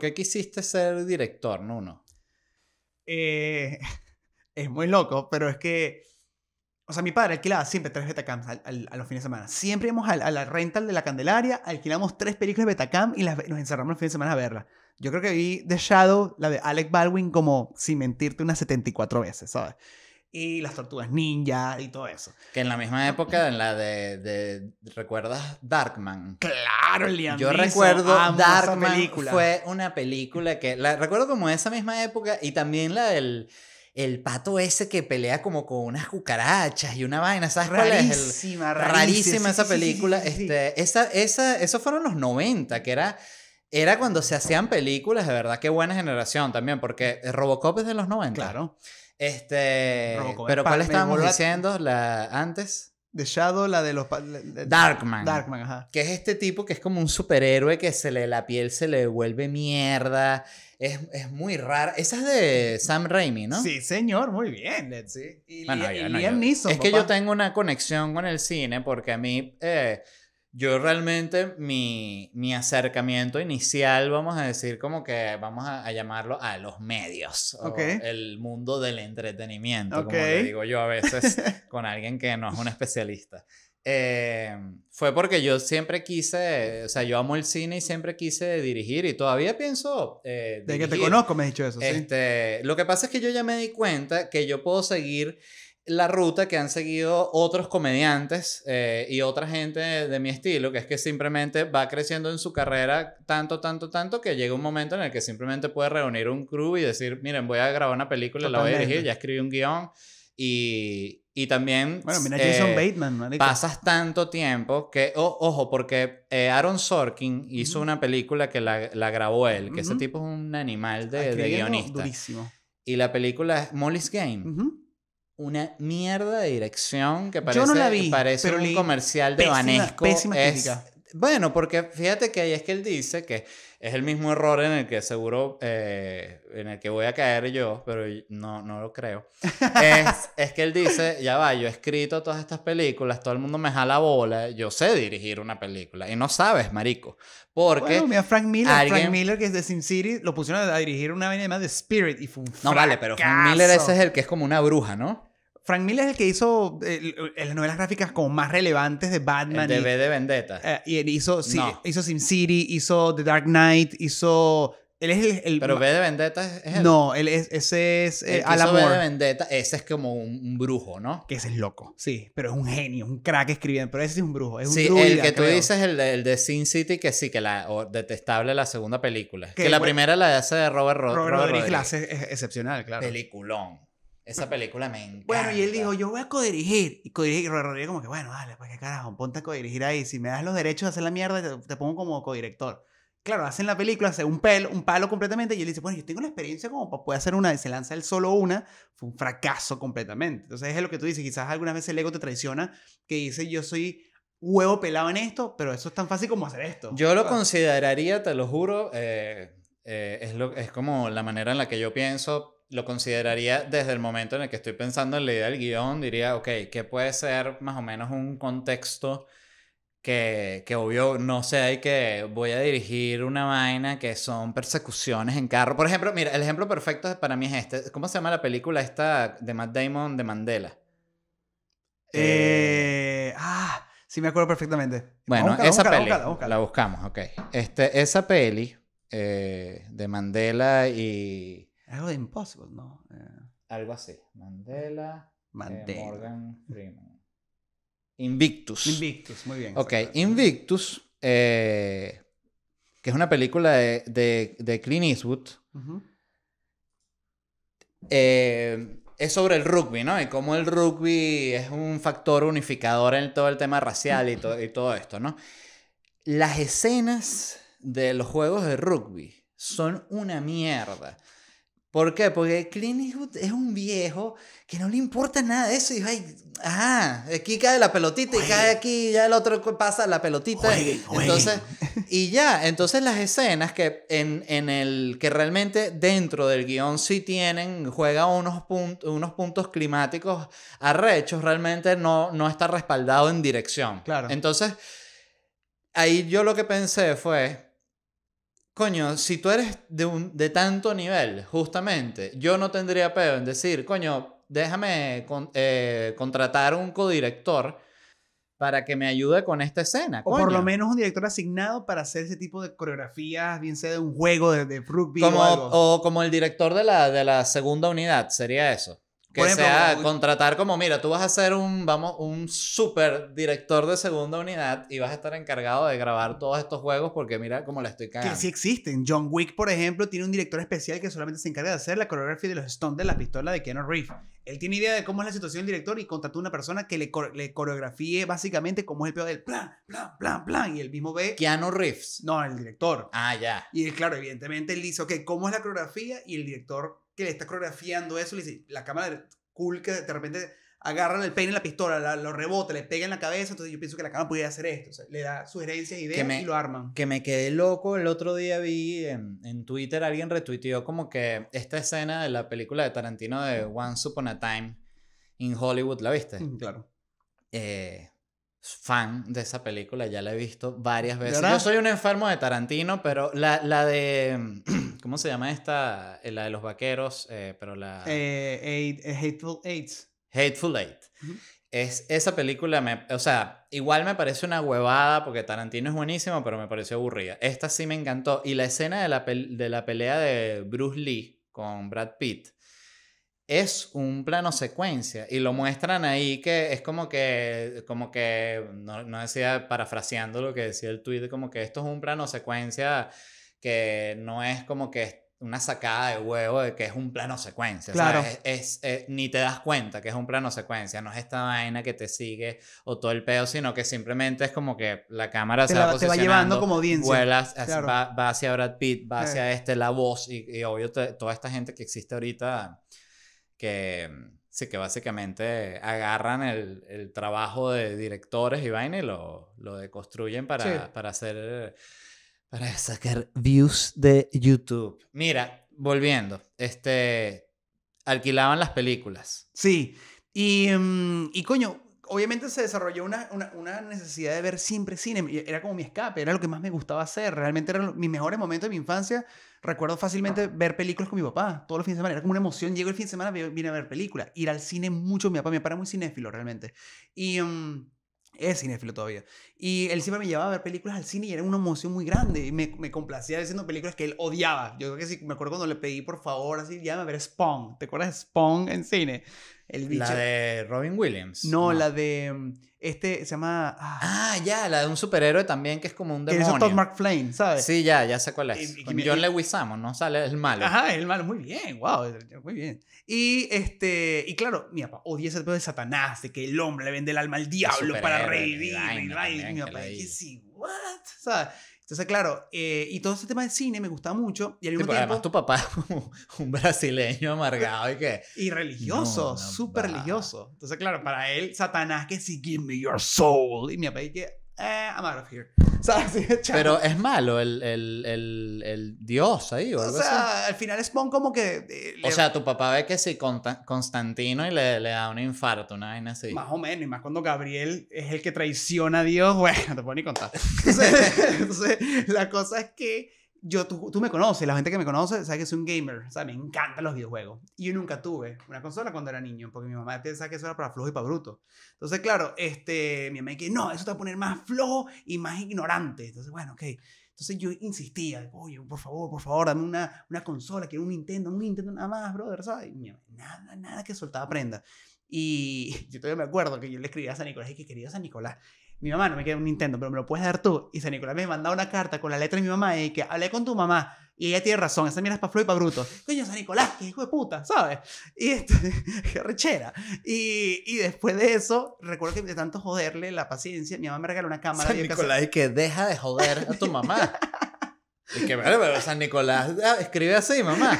qué, quisiste ser director, no? Eh, [LAUGHS] es muy loco, pero es que... O sea, mi padre alquilaba siempre tres Betacam al, a los fines de semana. Siempre íbamos a, la rental de la Candelaria, alquilamos tres películas de Betacam y nos encerramos los fines de semana a verlas. Yo creo que vi The Shadow, la de Alec Baldwin, como, sin mentirte, unas 74 veces, ¿sabes? y las tortugas ninja y todo eso. Que en la misma época, en la de, ¿recuerdas Darkman? Claro, Liam. Yo recuerdo Darkman película. fue una película que la recuerdo como esa misma época y también la del el pato ese que pelea como con unas cucarachas y una vaina, ¿sabes rarísima, es? rarísima, rarísima esa película. este, esa, esa, esos fueron los 90, que era era cuando se hacían películas, de verdad, qué buena generación también, porque Robocop es de los 90. Claro. Este. Pero cuál estábamos diciendo la, antes? De Shadow, la de los. Darkman. Darkman, ajá. Que es este tipo que es como un superhéroe que se le, la piel se le vuelve mierda. Es, muy raro. Esa es de Sam Raimi, ¿no? Sí, señor, muy bien, Y, y Es que yo tengo una conexión con el cine porque a mí eh, yo realmente mi, acercamiento inicial, vamos a decir, como que vamos a, llamarlo a los medios, el mundo del entretenimiento, como le digo yo a veces [LAUGHS] con alguien que no es un especialista. Eh, fue porque yo siempre quise, o sea, yo amo el cine y siempre quise dirigir y todavía pienso... Eh, De que te conozco me has dicho eso. ¿sí? Este, lo que pasa es que yo ya me di cuenta que yo puedo seguir la ruta que han seguido otros comediantes eh, y otra gente de, mi estilo, que es que simplemente va creciendo en su carrera tanto, tanto, tanto, que llega un momento en el que simplemente puede reunir un crew y decir, miren, voy a grabar una película, la voy a dirigir, ya escribí un guión. Y, y también... Bueno, mira Jason eh, Bateman, Pasas tanto tiempo que... ojo, porque eh, Aaron Sorkin hizo una película que la, grabó él, que ese tipo es un animal de, ah, de guionista. Durísimo. Y la película es Molly's Game una mierda de dirección que parece, parece un comercial de Vanesco. bueno, porque fíjate que ahí es que él dice que es el mismo error en el que seguro, eh, en el que voy a caer yo, pero no, no lo creo. [LAUGHS] es, que él dice, ya va, yo he escrito todas estas películas, todo el mundo me jala bola, yo sé dirigir una película, y no sabes, marico. Porque... Frank Miller, Frank Miller que es de Sin City, lo pusieron a dirigir una vaina de Spirit y fue No vale, pero Frank Miller ese es el que es como una bruja, ¿no? Frank Miller es el que hizo las novelas gráficas como más relevantes de Batman. de, y, de Vendetta. Eh, y él hizo, sí, hizo Sin City, hizo The Dark Knight, hizo... Él es el, Pero B de Vendetta es, No, él es, ese es eh, el de Vendetta, ese es como un, brujo, ¿no? Que ese es loco, sí. Pero es un genio, un crack escribiendo. Pero ese es un brujo, es un Sí, el que tú dices, el de, Sin City, que sí, que la detestable la segunda película. Que, la primera la hace de Robert, Rodriguez. Robert, es excepcional, claro. Peliculón. Esa película me encanta. Bueno, y él dijo, yo voy a codirigir. Y codirigir, Rodrigo como que, bueno, dale, pues qué carajo, ponte a codirigir ahí. Si me das los derechos de hacer la mierda, te, pongo como codirector. Claro, hacen la película, hace un, pelo, un palo completamente y él dice, bueno, yo tengo la experiencia como para poder hacer una y se lanza él solo una, fue un fracaso completamente. Entonces es lo que tú dices, quizás algunas veces el ego te traiciona, que dice, yo soy huevo pelado en esto, pero eso es tan fácil como hacer esto. Yo lo consideraría, te lo juro, eh, eh, es, lo, es como la manera en la que yo pienso, lo consideraría desde el momento en el que estoy pensando en la idea del guión, diría, ok, ¿qué puede ser más o menos un contexto que, obvio no sé y que voy a dirigir una vaina que son persecuciones en carro? Por ejemplo, mira, el ejemplo perfecto para mí es este. ¿Cómo se llama la película esta de Matt Damon de Mandela? Eh, eh. ah, sí me acuerdo perfectamente. Bueno, esa peli, la buscamos, ok. Este, esa peli eh, de Mandela y algo de Impossible, ¿no? Eh. Algo así. Mandela. Eh, Mandela. Morgan Freeman. Invictus. Invictus, muy bien. Ok, Invictus, eh, que es una película de, de, Clint Eastwood, es sobre el rugby, ¿no? Y cómo el rugby es un factor unificador en todo el tema racial y, y todo esto, ¿no? Las escenas de los juegos de rugby son una mierda. ¿Por qué? Porque Clint Eastwood es un viejo que no le importa nada de eso. Y ay, aquí cae la pelotita y cae aquí, y ya el otro pasa la pelotita. Entonces, y ya, entonces las escenas que, en, el, que realmente dentro del guión sí tienen, juega unos, unos puntos climáticos arrechos, realmente no, no está respaldado en dirección. Entonces, ahí yo lo que pensé fue, coño, si tú eres de, de tanto nivel, justamente, yo no tendría peor en decir, coño, déjame eh, contratar un codirector para que me ayude con esta escena. O por lo menos un director asignado para hacer ese tipo de coreografías, bien sea de un juego de, rugby o, algo. o como el director de la, de la segunda unidad, sería eso. Que sea contratar como, mira, tú vas a ser un, vamos, un super director de segunda unidad y vas a estar encargado de grabar todos estos juegos porque mira cómo la estoy cagando. Que sí existen. John Wick, por ejemplo, tiene un director especial que solamente se encarga de hacer la coreografía de los Stones de la pistola de Keanu Reeves. Él tiene idea de cómo es la situación del director y contrató una persona que le, le coreografíe básicamente cómo es el peor del plan, plan, plan, plan. Y él mismo ve. Keanu Reeves. No, el director. Ah, ya. Y claro, evidentemente él dice, ok, ¿cómo es la coreografía? Y el director que le está coreografiando eso, le dice, la cámara cool que de repente agarran el peine en la pistola, lo rebota, le pega en la cabeza, entonces yo pienso que la cámara podía hacer esto, le da sugerencias, ideas y lo arman. Que me quedé loco, el otro día vi en, Twitter alguien retuiteó como que esta escena de la película de Tarantino de Once Upon a Time in Hollywood, ¿la viste? Mm, claro. Eh, fan de esa película, ya la he visto varias veces. Yo soy un enfermo de Tarantino, pero la, la de... Mm, [CLEARS THROAT] ¿Cómo se llama esta? Eh, la de los vaqueros, eh, pero la... Eh, Hateful Eight. Hateful Eight. es, esa película, me, o sea, igual me parece una huevada porque Tarantino es buenísimo, pero me pareció aburrida. Esta sí me encantó. Y la escena de la, de la pelea de Bruce Lee con Brad Pitt es un plano secuencia y lo muestran ahí que es como que, como que, no, decía, parafraseando lo que decía el tweet, como que esto es un plano secuencia que no es como que una sacada de huevo de que es un plano secuencia. Claro. es, eh, ni te das cuenta que es un plano secuencia, no es esta vaina que te sigue o todo el pedo, sino que simplemente es como que la cámara se la, va posicionando. Te va llevando como audiencia. va, hacia Brad Pitt, va eh. hacia este, la voz y, obvio toda esta gente que existe ahorita que mm, que básicamente agarran el, trabajo de directores y vaina y lo, lo deconstruyen para, para hacer, para [LAUGHS] sacar views de YouTube. Mira, volviendo, este, alquilaban las películas. Sí, y, mm, y coño, obviamente se desarrolló una, una, una, necesidad de ver siempre cine. Era como mi escape, era lo que más me gustaba hacer. Realmente eran mis mejores momentos de mi infancia Recuerdo fácilmente ver películas con mi papá todos los fines de semana. Era como una emoción. Llego el fin de semana, vine a ver películas. Ir al cine mucho. Mi papá, mi papá era muy cinéfilo realmente. Y. Um, es cinéfilo todavía. Y él siempre me llevaba a ver películas al cine y era una emoción muy grande. Y me, me complacía diciendo películas que él odiaba. Yo creo que sí, me acuerdo cuando le pedí, por favor, así, llévame a ver Spawn. ¿Te acuerdas de Spawn en cine? El La de Robin Williams. no. la de. Um, este se llama. Ah. ah, ya, la de un superhéroe también que es como un demonio. Que es Todd McFlane, ¿sabes? Sí, ya, ya sé cuál es. Con John Lewis ¿no? Sale el malo. Ajá, el malo, muy bien, wow, muy bien. Y este, y claro, mi papá odia ese tipo de Satanás, de que el hombre le vende el alma al diablo para revivir. mi papá, y sí, ¿what? ¿Sabes? Entonces, claro, eh, y todo ese tema de cine me gusta mucho. Y al mismo tiempo, además, tu papá es [LAUGHS] un brasileño amargado y que. [LAUGHS] Y religioso, súper religioso. Entonces, claro, para él, Satanás, que sí, give me your soul. Y mi papá, que, eh, I'm out of here. [LAUGHS] ¿Sabes? Pero es malo el, el, el, el dios ahí o, o sea, al final Spawn como que... Eh, o sea, tu papá ve que si sí, Constantino y le, le, da un infarto, una vaina así. Más o menos, y más cuando Gabriel es el que traiciona a Dios, [LAUGHS] bueno, te puedo ni contar. [LAUGHS] entonces la cosa es que yo, tú, me conoces, la gente que me conoce sabe que soy un gamer, o me encantan los videojuegos. Y yo nunca tuve una consola cuando era niño, porque mi mamá pensaba que eso era para flojo y para bruto. Entonces, claro, este, mi mamá dice, no, eso te va a poner más flojo y más ignorante. Entonces, bueno, ok. Entonces yo insistía, oye, por favor, por favor, dame una, una consola, quiero un Nintendo, un Nintendo nada más, brother, ¿sabes? nada, nada que soltaba prenda. Y [LAUGHS] yo todavía me acuerdo que yo le escribía a San Nicolás y que quería San Nicolás, mi mamá no me queda un Nintendo, pero me lo puedes dar tú. Y San Nicolás me mandaba una carta con la letra de mi mamá y que hablé con tu mamá. Y ella tiene razón, esa mierda es para Floyd y para Bruto. Coño, San Nicolás, qué hijo de puta, ¿sabes? Y este, [LAUGHS] qué rechera. Y, y, después de eso, recuerdo que de tanto joderle la paciencia, mi mamá me regaló una cámara. San Nicolás, y que deja de joder a tu mamá. [LAUGHS] y que, bueno, San Nicolás ah, escribe así, mamá.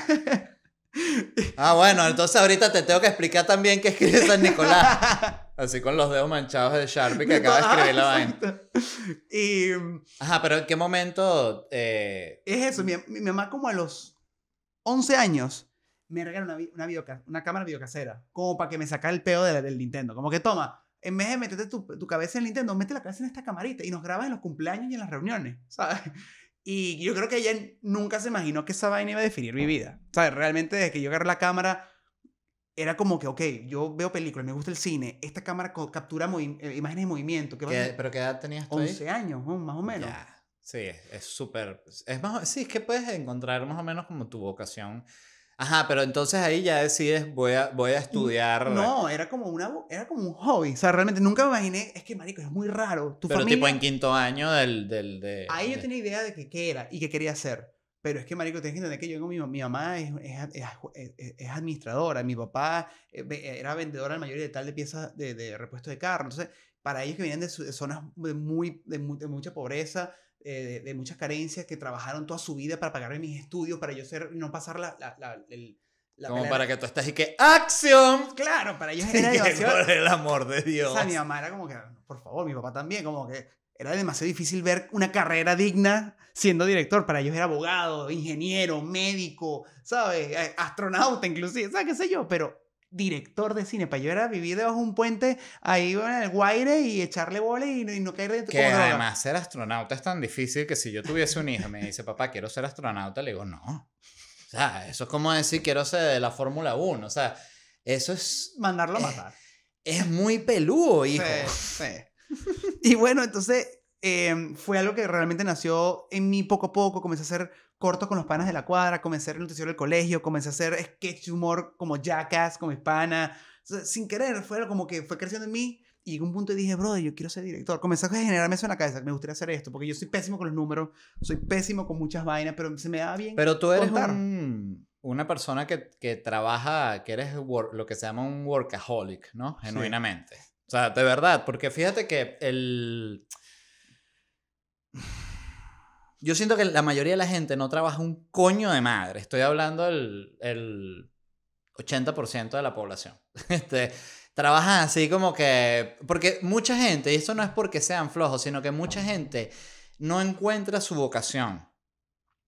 Ah, bueno, entonces ahorita te tengo que explicar también qué escribe San Nicolás. [LAUGHS] Así con los dedos manchados de Sharpie que acaba de escribir la vaina. Y. Ajá, pero ¿en qué momento.? Eh? Es eso. Mi, mamá, como a los 11 años, me regaló una, una, una cámara videocasera. Como para que me sacara el peo del, Nintendo. Como que toma, en vez de meterte tu, tu, cabeza en el Nintendo, mete la cabeza en esta camarita y nos grabas en los cumpleaños y en las reuniones, [LAUGHS] ¿sabes? Y yo creo que ella nunca se imaginó que esa vaina iba a definir mi vida. ¿Sabes? Realmente desde que yo agarré la cámara era como que, ok, yo veo películas, me gusta el cine, esta cámara captura eh, imágenes de movimiento. ¿Qué ¿Pero qué edad tenías tú 11 años, más o menos. Sí, es súper... Es, sí, es que puedes encontrar más o menos como tu vocación. Ajá, pero entonces ahí ya decides, voy a, voy a estudiar... No, era como, una, era como un hobby. O sea, realmente nunca me imaginé, es que, marico, es muy raro. Tu pero tipo en quinto año del... del de, ahí yo tenía idea de qué era y qué quería hacer. Pero es que, marico, tienes que entender que yo mi, mi mamá es, es, e, e, es, administradora, mi papá eh, eh, era vendedora mayor mayor, de tal de piezas de, de, repuesto de carro. Entonces, para ellos que vienen de, zonas de, muy, de, mucha pobreza, eh, de, muchas carencias, que trabajaron toda su vida para pagarme mis estudios, para yo ser, no pasar la, Como para que tú estás y que ¡Acción! Claro, para ellos [LAUGHS] era Por el amor de Dios. O sea, mi mamá era como que, por favor, mi papá también, como que era demasiado difícil ver una carrera digna siendo director. Para ellos era abogado, ingeniero, médico, ¿sabes? Eh, astronauta inclusive, ¿sabes qué sé yo? Pero director de cine, para yo era vivir debajo de un puente, ahí en el guaire y echarle bola y, no, y no caer dentro. Que oh, además ser astronauta es tan difícil que si yo tuviese un hijo y me dice, papá, quiero ser astronauta, le digo, no. O sea, eso es como decir, quiero ser de la Fórmula 1. O sea, eso es... Mandarlo a matar. Es, es muy peludo, hijo. Sí, sí. [LAUGHS] y bueno, entonces em, fue algo que realmente nació en mí poco a poco. Comencé a hacer cortos con los panas de la cuadra, comencé a hacer el noticiero del colegio, comencé a hacer sketch humor como jackass Como hispana, sin querer, fue como que fue creciendo en mí. Y en un punto y dije, brother, yo quiero ser director. Comencé a generarme eso en la cabeza, me gustaría hacer esto, porque yo soy pésimo con los números, soy pésimo con muchas vainas, pero se me da bien. Pero tú eres una persona que, trabaja, que eres lo que se llama un workaholic, ¿no? Genuinamente. O sea, de verdad, porque fíjate que el... Yo siento que la mayoría de la gente no trabaja un coño de madre. Estoy hablando del el 80% de la población. [LAUGHS] Este, trabajan así como que... Porque mucha gente, y esto no es porque sean flojos, sino que mucha gente no encuentra su vocación.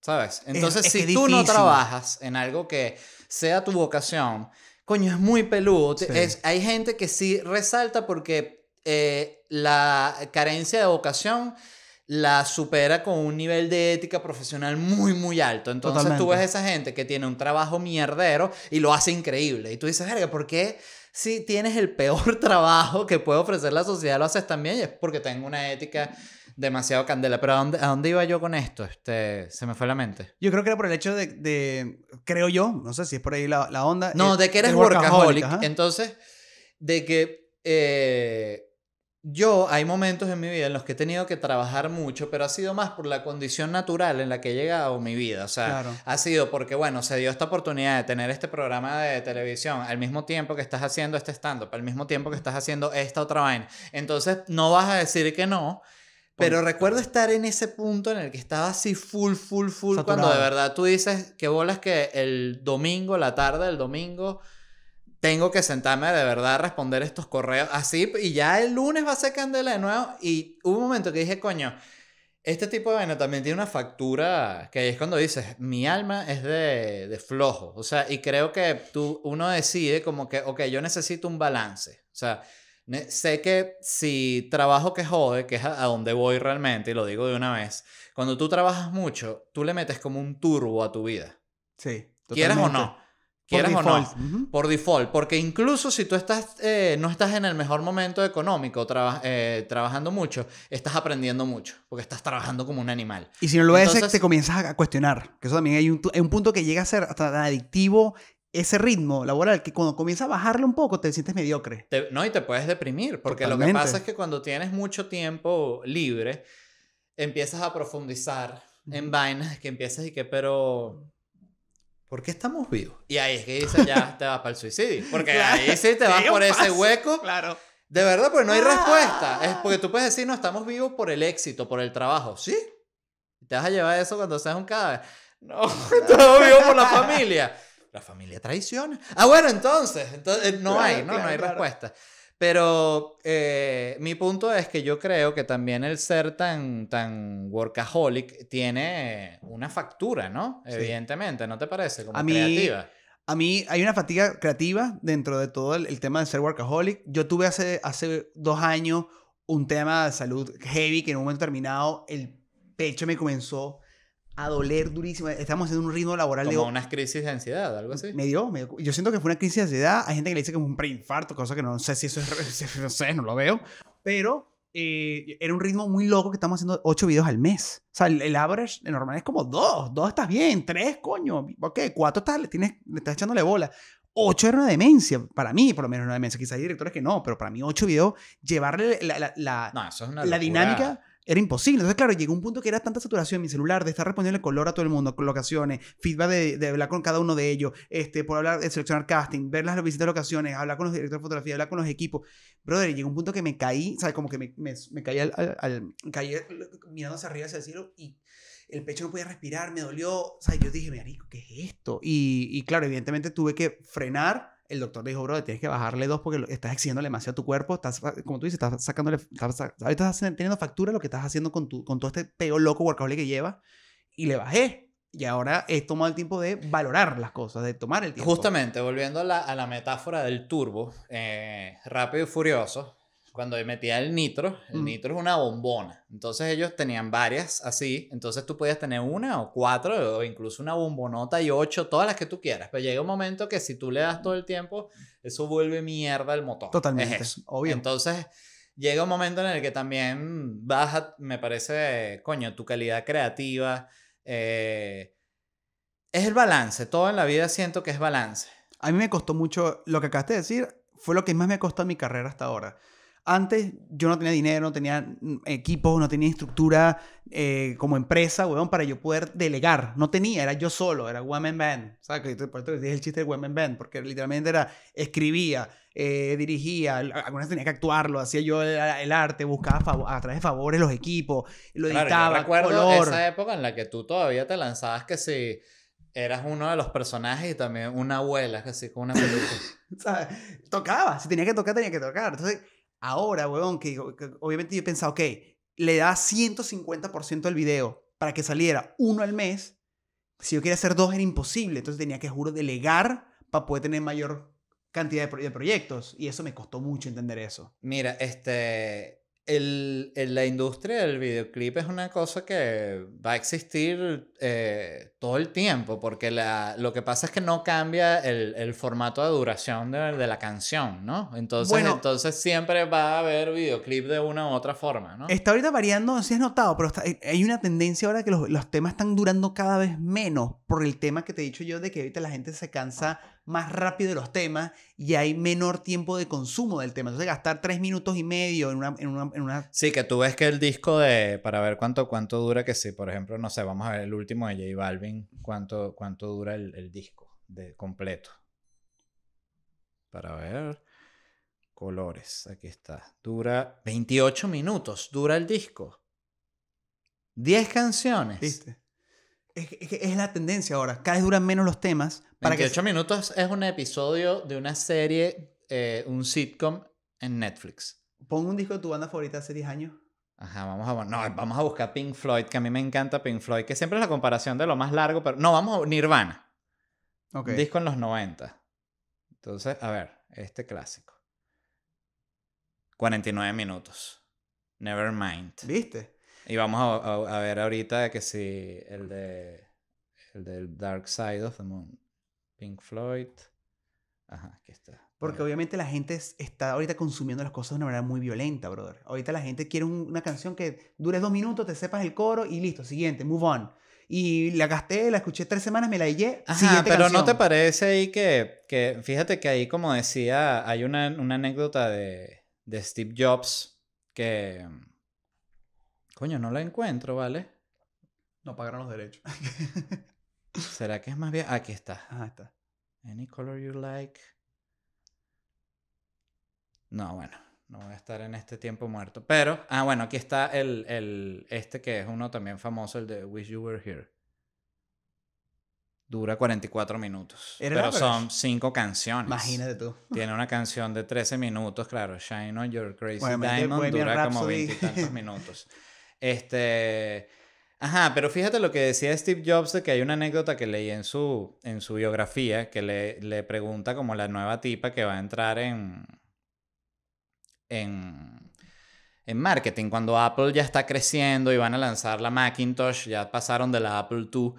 ¿Sabes? Entonces, si tú no trabajas en algo que sea tu vocación, coño, es muy peludo. hay gente que sí resalta porque eh, la carencia de vocación la supera con un nivel de ética profesional muy, muy alto. Entonces tú ves a esa gente que tiene un trabajo mierdero y lo hace increíble. Y tú dices, verga, ¿por qué si tienes el peor [LAUGHS] trabajo que puede ofrecer la sociedad lo haces también? Y es porque tengo una ética demasiado candela. Pero ¿a dónde, iba yo con esto? Este, se me fue la mente. Yo creo que era por el hecho de, creo yo, no sé si es por ahí la, onda. No, eh, de que eres workaholic. entonces, de que eh, yo hay momentos en mi vida en los que he tenido que trabajar mucho, pero ha sido más por la condición natural en la que he llegado mi vida. O sea, ha sido porque, bueno, se dio esta oportunidad de tener este programa de televisión al mismo tiempo que estás haciendo este stand-up, al mismo tiempo que estás haciendo esta otra vaina. Entonces, no vas a decir que no pero recuerdo estar en ese punto en el que estaba así full, full, full. Cuando de verdad tú dices que bolas que el domingo, la tarde del domingo, tengo que sentarme de verdad a responder estos correos así. Y ya el lunes va a ser candela de nuevo. Y hubo un momento que dije, coño, este tipo de vaina también tiene una factura que es cuando dices, mi alma es de, de flojo. O sea, y creo que tú, uno decide como que, ok, yo necesito un balance. O sea, Sé que si trabajo que jode, que es a donde voy realmente, y lo digo de una vez, cuando tú trabajas mucho, tú le metes como un turbo a tu vida. Sí. Quieras o no. Quieras o no. Por default. Porque incluso si tú estás, eh, no estás en el mejor momento económico eh, trabajando mucho, estás aprendiendo mucho. Porque estás trabajando como un animal. Y si no lo es, te comienzas a cuestionar. Que eso también hay un, punto que llega a ser hasta adictivo ese ritmo laboral que cuando comienza a bajarle un poco te sientes mediocre. no, y te puedes deprimir, porque lo que pasa es que cuando tienes mucho tiempo libre, empiezas a profundizar en vainas que empiezas y que, pero, ¿por qué estamos vivos? Y ahí es que dices, [LAUGHS] ya te vas para el suicidio, porque ahí sí te vas por ese hueco. Claro. De verdad, pues no hay respuesta. Ah. Es porque tú puedes decir, no, estamos vivos por el éxito, por el trabajo. Sí. Te vas a llevar eso cuando seas un cadáver. No, [LAUGHS] estamos vivos por la familia la familia traiciona. Ah, bueno, entonces, entonces eh, no hay, ¿no? hay respuesta. Pero eh, mi punto es que yo creo que también el ser tan, tan workaholic tiene una factura, ¿no? Evidentemente, ¿no te parece? Como a mí, creativa. A mí hay una fatiga creativa dentro de todo el, tema de ser workaholic. Yo tuve hace, hace dos años un tema de salud heavy que en un momento terminado el pecho me comenzó a doler durísimo. Estamos en un ritmo laboral Como unas crisis de ansiedad, algo así. Me dio, yo siento que fue una crisis de ansiedad. Hay gente que le dice que es un preinfarto, cosa que no sé si eso es... [LAUGHS] No sé, no lo veo. Pero eh, era un ritmo muy loco que estamos haciendo ocho videos al mes. O sea, el, average normal es como dos. Dos estás bien, tres, coño. Ok, cuatro estás, le, tienes, le estás echándole bola. Ocho era una demencia, para mí por lo menos una demencia. Quizás hay directores que no, pero para mí ocho videos, llevarle la, la, la dinámica era imposible. Entonces, claro, llegó un punto que era tanta saturación en mi celular de estar respondiendo el color a todo el mundo, locaciones feedback de, hablar con cada uno de ellos, este, por hablar, seleccionar casting, ver las visitas de locaciones, hablar con los directores de fotografía, hablar con los equipos. Brother, llegó un punto que me caí, ¿sabes? Como que me, caí, al, mirando hacia arriba, hacia el cielo y el pecho no podía respirar, me dolió. O yo dije, marico, ¿qué es esto? Y, y claro, evidentemente tuve que frenar el doctor dijo, bro, tienes que bajarle dos porque estás exigiendo demasiado a tu cuerpo, estás, como tú dices, estás sacándole, estás, estás teniendo factura lo que estás haciendo con, tu, con todo este peor loco workable que lleva y le bajé. Y ahora he tomado el tiempo de valorar las cosas, de tomar el tiempo. Justamente, volviendo a la, metáfora del turbo, eh, rápido y furioso, cuando metía el nitro, el mm. nitro es una bombona. Entonces ellos tenían varias así. Entonces tú podías tener una o cuatro o incluso una bombonota y ocho, todas las que tú quieras. Pero llega un momento que si tú le das todo el tiempo, eso vuelve mierda el motor. Totalmente. Es Obvio. Entonces llega un momento en el que también baja, me parece, coño, tu calidad creativa. Eh, es el balance. Todo en la vida siento que es balance. A mí me costó mucho lo que acabaste de decir fue lo que más me ha costado mi carrera hasta ahora. Antes yo no tenía dinero, no tenía mm, equipo, no tenía estructura eh, como empresa, weón, para yo poder delegar. No tenía, era yo solo, era Women Band. ¿Sabes? Por eso dije el chiste de Women Band, porque literalmente era, escribía, eh, dirigía, algunas tenía que actuarlo, hacía yo el, arte, buscaba a través de favores los equipos, lo claro, editaba, yo recuerdo esa época en la que tú todavía te lanzabas que si eras uno de los personajes y también una abuela, así con una peluca. ¿Sabes? [LAUGHS] Tocaba, si tenía que tocar, tenía que tocar. Entonces Ahora, weón, que, obviamente yo pensaba, ok, le da 150% al video para que saliera uno al mes. Si yo quería hacer dos era imposible, entonces tenía que, juro, delegar para poder tener mayor cantidad de proyectos. Y eso me costó mucho entender eso. Mira, este, el, la industria del videoclip es una cosa que va a existir eh, todo el tiempo, porque lo que pasa es que no cambia el, formato de duración de, la canción, ¿no? Entonces, entonces siempre va a haber videoclip de una u otra forma, ¿no? Está ahorita variando, si has notado, pero eh, hay una tendencia ahora que los, temas están durando cada vez menos por el tema que te he dicho yo de que ahorita la gente se cansa más rápido los temas y hay menor tiempo de consumo del tema. Entonces, gastar tres minutos y medio en una, Sí, que tú ves que el disco de... Para ver cuánto, cuánto dura, que si, por ejemplo, no sé, vamos a ver el último de J Balvin, cuánto, cuánto dura el, disco de, completo. Para ver... Colores, aquí está. Dura 28 minutos, dura el disco. 10 canciones. ¿Viste? es, la tendencia ahora. Cada vez duran menos los temas. Para 28 minutos es un episodio de una serie, eh, un sitcom en Netflix. pongo un disco de tu banda favorita hace 10 años. Ajá, vamos a, a buscar Pink Floyd, que a mí me encanta Pink Floyd, que siempre es la comparación de lo más largo, pero no, vamos a Nirvana. Disco en los 90. Entonces, a ver, este clásico. 49 minutos. Nevermind. ¿Viste? Y vamos a, ver ahorita que si el de del Dark Side of the Moon, Pink Floyd. Ajá, aquí está. Porque obviamente la gente está ahorita consumiendo las cosas de una manera muy violenta, brother. Ahorita la gente quiere una canción que dure dos minutos, te sepas el coro y listo, siguiente, move on. Y la gasté, la escuché tres semanas, me la hallé. Ajá, pero ¿no te parece ahí que, fíjate que ahí como decía, hay una, anécdota de, de Steve Jobs que Coño, no la encuentro, ¿vale? No pagaron los derechos. ¿Será que es más bien? Aquí está. Ah, está. Any color you like. No, bueno, no voy a estar en este tiempo muerto. Pero, ah, bueno, aquí está el, el este que es uno también famoso, el de Wish You Were Here. Dura 44 minutos. Pero son cinco canciones. Imagínate tú. Tiene una canción de 13 minutos, claro. Shine on Your Crazy Diamond dura como 20 y minutos. [LAUGHS] Este. Ajá, pero fíjate lo que decía Steve Jobs que hay una anécdota que leí en su, en su biografía que le, pregunta como la nueva tipa que va a entrar en, en, marketing. Cuando Apple ya está creciendo y van a lanzar la Macintosh, ya pasaron de la Apple II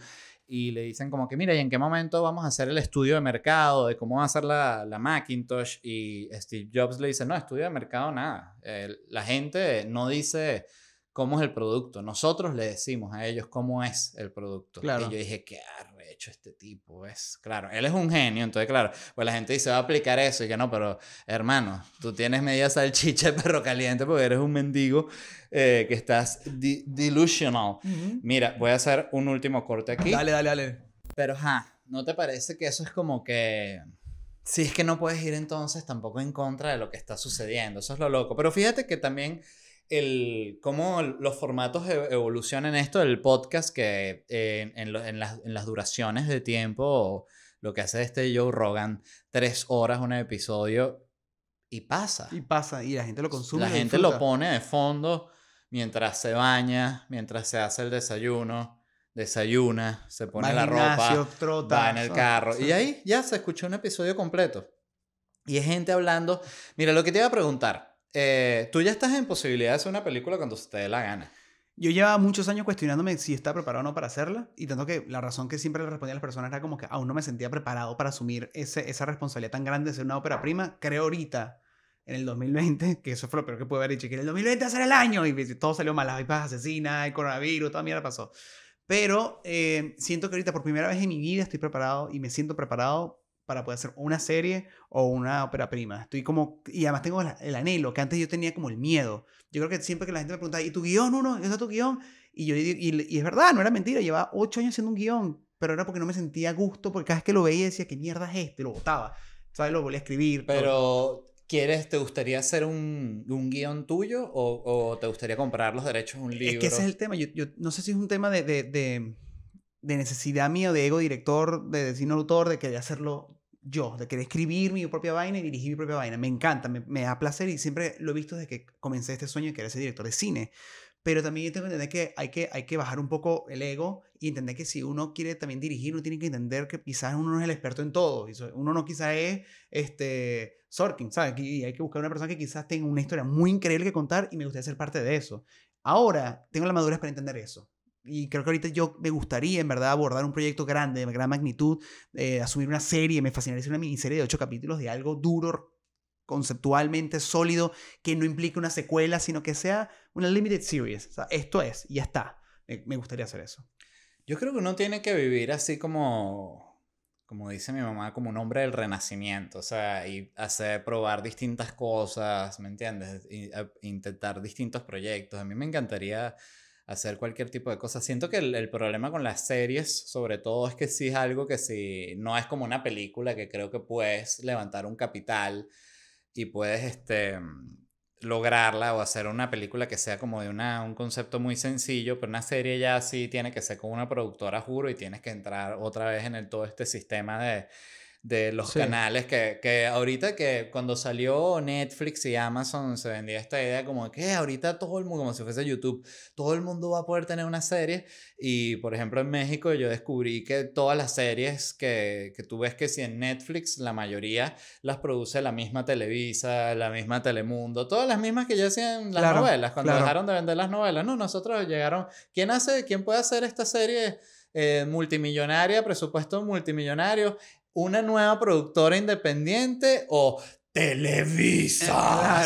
y le dicen como que, mira, ¿y en qué momento vamos a hacer el estudio de mercado de cómo va a ser la, Macintosh? Y Steve Jobs le dice, no, estudio de mercado nada. la gente no dice cómo es el producto. Nosotros le decimos a ellos cómo es el producto. Y yo dije, qué arrecho este tipo es. Claro, él es un genio, entonces claro, pues la gente dice, va a aplicar eso. Y que no, pero hermano, tú tienes media salchicha de perro caliente porque eres un mendigo eh, que estás delusional. Mira, voy a hacer un último corte aquí. Dale, dale, dale. Pero, ja, ¿no te parece que eso es como que... Si es que no puedes ir entonces tampoco en contra de lo que está sucediendo, eso es lo loco. Pero fíjate que también el, cómo los formatos e, evolucionan esto, el podcast que eh, en, las, duraciones de tiempo, lo que hace este Joe Rogan, tres horas un episodio y pasa. Y pasa, y la gente lo consume. La gente lo pone de fondo mientras se baña, mientras se hace el desayuno, desayuna, se pone la ropa, va en el carro. Y ahí ya se escuchó un episodio completo. Y es gente hablando. Mira, lo que te iba a preguntar eh, tú ya estás en posibilidad de hacer una película cuando se te dé la gana. Yo llevaba muchos años cuestionándome si estaba preparado o no para hacerla, y tanto que la razón que siempre le respondía a las personas era como que aún no me sentía preparado para asumir ese, esa responsabilidad tan grande de ser una ópera prima. Creo ahorita, en el 2020, que eso fue lo peor que pude haber dicho, que en el 2020 ser el año, y pues, todo salió mal, hay vipas asesina, el coronavirus, toda mierda pasó. Pero eh, siento que ahorita por primera vez en mi vida estoy preparado y me siento preparado para poder hacer una serie o una ópera prima. Estoy como, y además tengo el anhelo, que antes yo tenía como el miedo. Yo creo que siempre que la gente me pregunta, ¿y tu guión, uno? ¿Eso es tu guión? Y yo, y, y es verdad, no era mentira, llevaba ocho años haciendo un guión, pero era porque no me sentía a gusto, porque cada vez que lo veía decía, ¿qué mierda es este? Y lo botaba, ¿sabes? Lo volví a escribir. Pero, ¿Quieres, te gustaría hacer un, guión tuyo o, te gustaría comprar los derechos de un libro? Es que ese es el tema. Yo, no sé si es un tema de, necesidad mía de ego director, de autor, de querer hacerlo yo, de querer escribir mi propia vaina y dirigir mi propia vaina. Me encanta, me, da placer y siempre lo he visto desde que comencé este sueño de querer ser director de cine. Pero también tengo que entender que hay, que hay que bajar un poco el ego y entender que si uno quiere también dirigir, uno tiene que entender que quizás uno no es el experto en todo. Uno no quizás es este, Sorkin, ¿sabes? Y hay que buscar una persona que quizás tenga una historia muy increíble que contar y me gustaría ser parte de eso. Ahora tengo la madurez para entender eso y creo que ahorita yo me gustaría, en verdad, abordar un proyecto grande, de gran magnitud, eh, asumir una serie, me fascinaría hacer una miniserie de ocho capítulos de algo duro, conceptualmente sólido, que no implique una secuela, sino que sea una limited series. esto es, y ya está. Me, gustaría hacer eso. Yo creo que uno tiene que vivir así como, como dice mi mamá, como un hombre del renacimiento, o sea, y hacer, probar distintas cosas, ¿me entiendes? intentar distintos proyectos. A mí me encantaría hacer cualquier tipo de cosas, Siento que el, problema con las series, sobre todo, es que si es algo que si no es como una película que creo que puedes levantar un capital y puedes este, lograrla o hacer una película que sea como de una, un concepto muy sencillo, pero una serie ya sí tiene que ser como una productora, juro, y tienes que entrar otra vez en todo este sistema de de los canales que, que, ahorita que cuando salió Netflix y Amazon se vendía esta idea como que ahorita todo el mundo, como si fuese YouTube, todo el mundo va a poder tener una serie y por ejemplo en México yo descubrí que todas las series que, que tú ves que si en Netflix la mayoría las produce la misma Televisa, la misma Telemundo, todas las mismas que ya hacían las novelas, cuando dejaron de vender las novelas, no, nosotros llegaron, ¿quién hace, quién puede hacer esta serie? Eh, multimillonaria, presupuesto multimillonario, una nueva productora independiente o eh, Televisa.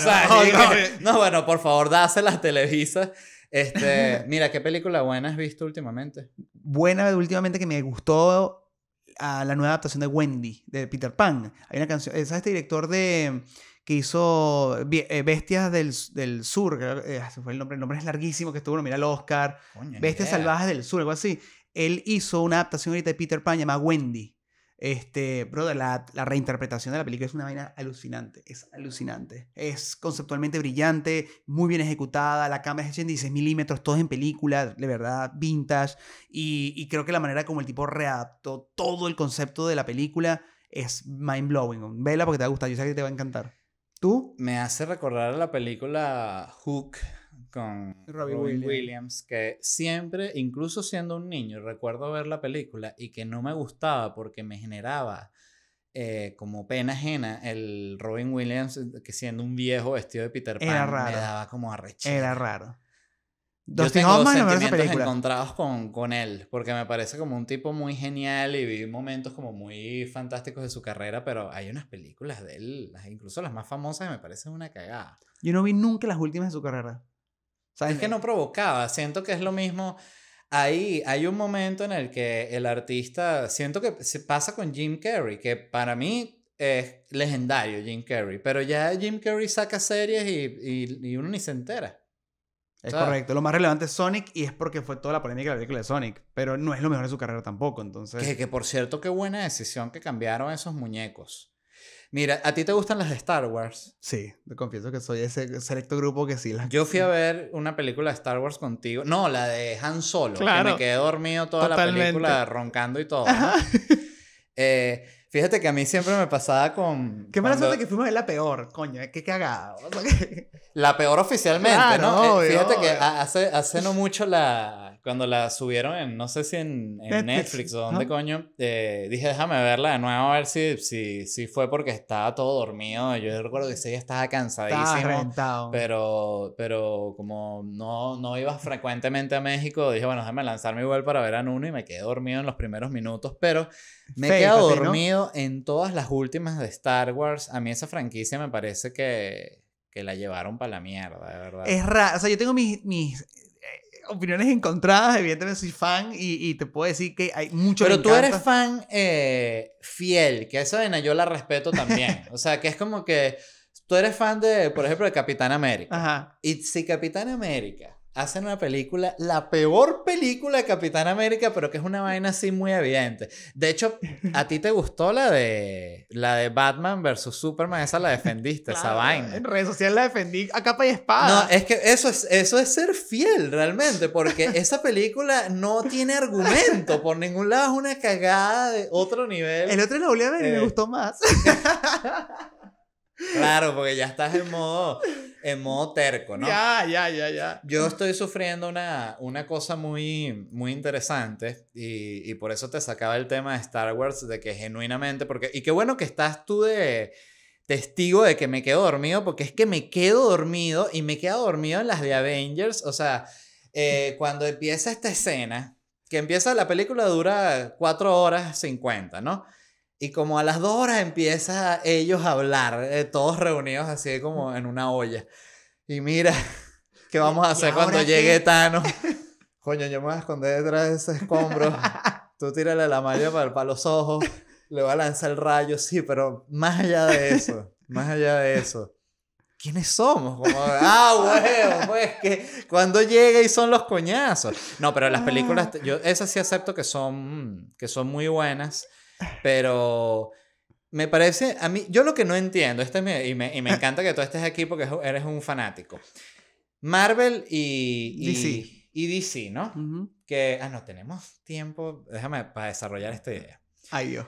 [LAUGHS] no, bueno, por favor, a Televisa. Este, [LAUGHS] mira, ¿qué película buena has visto últimamente? Buena últimamente que me gustó a la nueva adaptación de Wendy, de Peter Pan. Hay una canción, ¿sabes este director de que hizo eh, Bestias del, Sur, eh, fue el nombre, el nombre es larguísimo, que estuvo mira el Oscar, Bestias Salvajes del Sur, algo así. Él hizo una adaptación ahorita de Peter Pan llamada Wendy este, brother, la, reinterpretación de la película es una vaina alucinante, es alucinante. Es conceptualmente brillante, muy bien ejecutada, la cámara es de 16 milímetros, todo en película, de verdad, vintage. Y, creo que la manera como el tipo readaptó todo el concepto de la película es mind blowing. Vela porque te va a gustar, yo sé que te va a encantar. ¿Tú? Me hace recordar a la película Hook con Robin Williams. que siempre, incluso siendo un niño, recuerdo ver la película y que no me gustaba porque me generaba eh, como pena ajena el Robin Williams, eh, que siendo un viejo vestido de Peter Pan, me daba como arrechera. Era raro. Yo tengo dos sentimientos encontrados con, con él, porque me parece como un tipo muy genial y vi momentos como muy fantásticos de su carrera, pero hay unas películas de él, incluso las más famosas, que me parecen una cagada. Yo no vi nunca las últimas de su carrera. Es Que no provocaba. Siento que es lo mismo. Ahí hay un momento en el que el artista, siento que se pasa con Jim Carrey, que para mí es legendario Jim Carrey, pero ya Jim Carrey saca series y, y, uno ni se entera. Es correcto, lo más relevante es Sonic y es porque fue toda la polémica de la película de Sonic, pero no es lo mejor de su carrera tampoco, entonces... Que, que por cierto, qué buena decisión que cambiaron esos muñecos. Mira, ¿a ti te gustan las de Star Wars? Sí, confieso que soy ese selecto grupo que sí las... Yo fui a [LAUGHS] ver una película de Star Wars contigo. No, la de Han Solo, claro. que me quedé dormido toda la película roncando y todo. [LAUGHS] Eh, fíjate que a mí siempre me pasaba con... Qué mala suerte que fuimos a ver la peor, coño, eh, qué cagada. [LAUGHS] la peor oficialmente, ¿no? Eh, fíjate que hace no mucho la cuando la subieron en, no sé si en, Netflix, o dónde coño, eh, dije, déjame verla de nuevo a ver si, si, si, fue porque estaba todo dormido. Yo recuerdo que sí, estaba cansadísimo. Estaba pero, pero como no, no iba frecuentemente a México, dije, bueno, déjame lanzarme igual para ver a Nuno y me quedé dormido en los primeros minutos, pero me he quedado dormido en todas las últimas de Star Wars. A mí esa franquicia me parece que la llevaron para la mierda, de verdad. Es raro. O sea, yo tengo mis, mis opiniones encontradas, evidentemente soy fan y, te puedo decir que hay mucho... Pero tú eres fan eh, fiel, que esa vena yo la respeto también. [LAUGHS] o sea, que es como que tú eres fan de, por ejemplo, de Capitán América. Ajá. Y si Capitán América hacen una película, la peor película de Capitán América, pero que es una vaina así muy evidente. De hecho, a ti te gustó la de la de Batman versus Superman, esa la defendiste, esa vaina. En redes sociales la defendí a capa y espada. No, es que eso es eso es ser fiel realmente, porque esa película no tiene argumento por ningún lado, es una cagada de otro nivel. El otro la volví a ver me eh. gustó más. [LAUGHS] Claro, porque ya estás en modo, en modo terco, ¿no? Ya, ya, ya, ya. Yo estoy sufriendo una, una cosa muy, muy interesante y, y por eso te sacaba el tema de Star Wars, de que genuinamente, porque, y qué bueno que estás tú de testigo de que me quedo dormido, porque es que me quedo dormido y me quedo dormido en las de Avengers, o sea, eh, [LAUGHS] cuando empieza esta escena, que empieza la película dura 4 horas 50, ¿no? Y como a las dos horas empiezan ellos a hablar, eh, todos reunidos así como en una olla. Y mira, [LAUGHS] ¿qué vamos a hacer cuando llegue Tano? [LAUGHS] Coño, yo me voy a esconder detrás de ese escombro. Tú tírale la malla para, los ojos, le va a lanzar el rayo, sí, pero más allá de eso, más allá de eso. ¿quiénes somos? Como, ah, huevo, pues que cuando llega y son los coñazos. No, pero las películas, ah. yo esas sí acepto que son, que son muy buenas. Pero me parece, a mí, yo lo que no entiendo, este y, me, y, me, [LAUGHS] encanta que tú estés aquí porque eres un fanático. Marvel y, y DC. ¿no? Que, ah, no, tenemos tiempo, déjame, para desarrollar esta idea. Ay, yo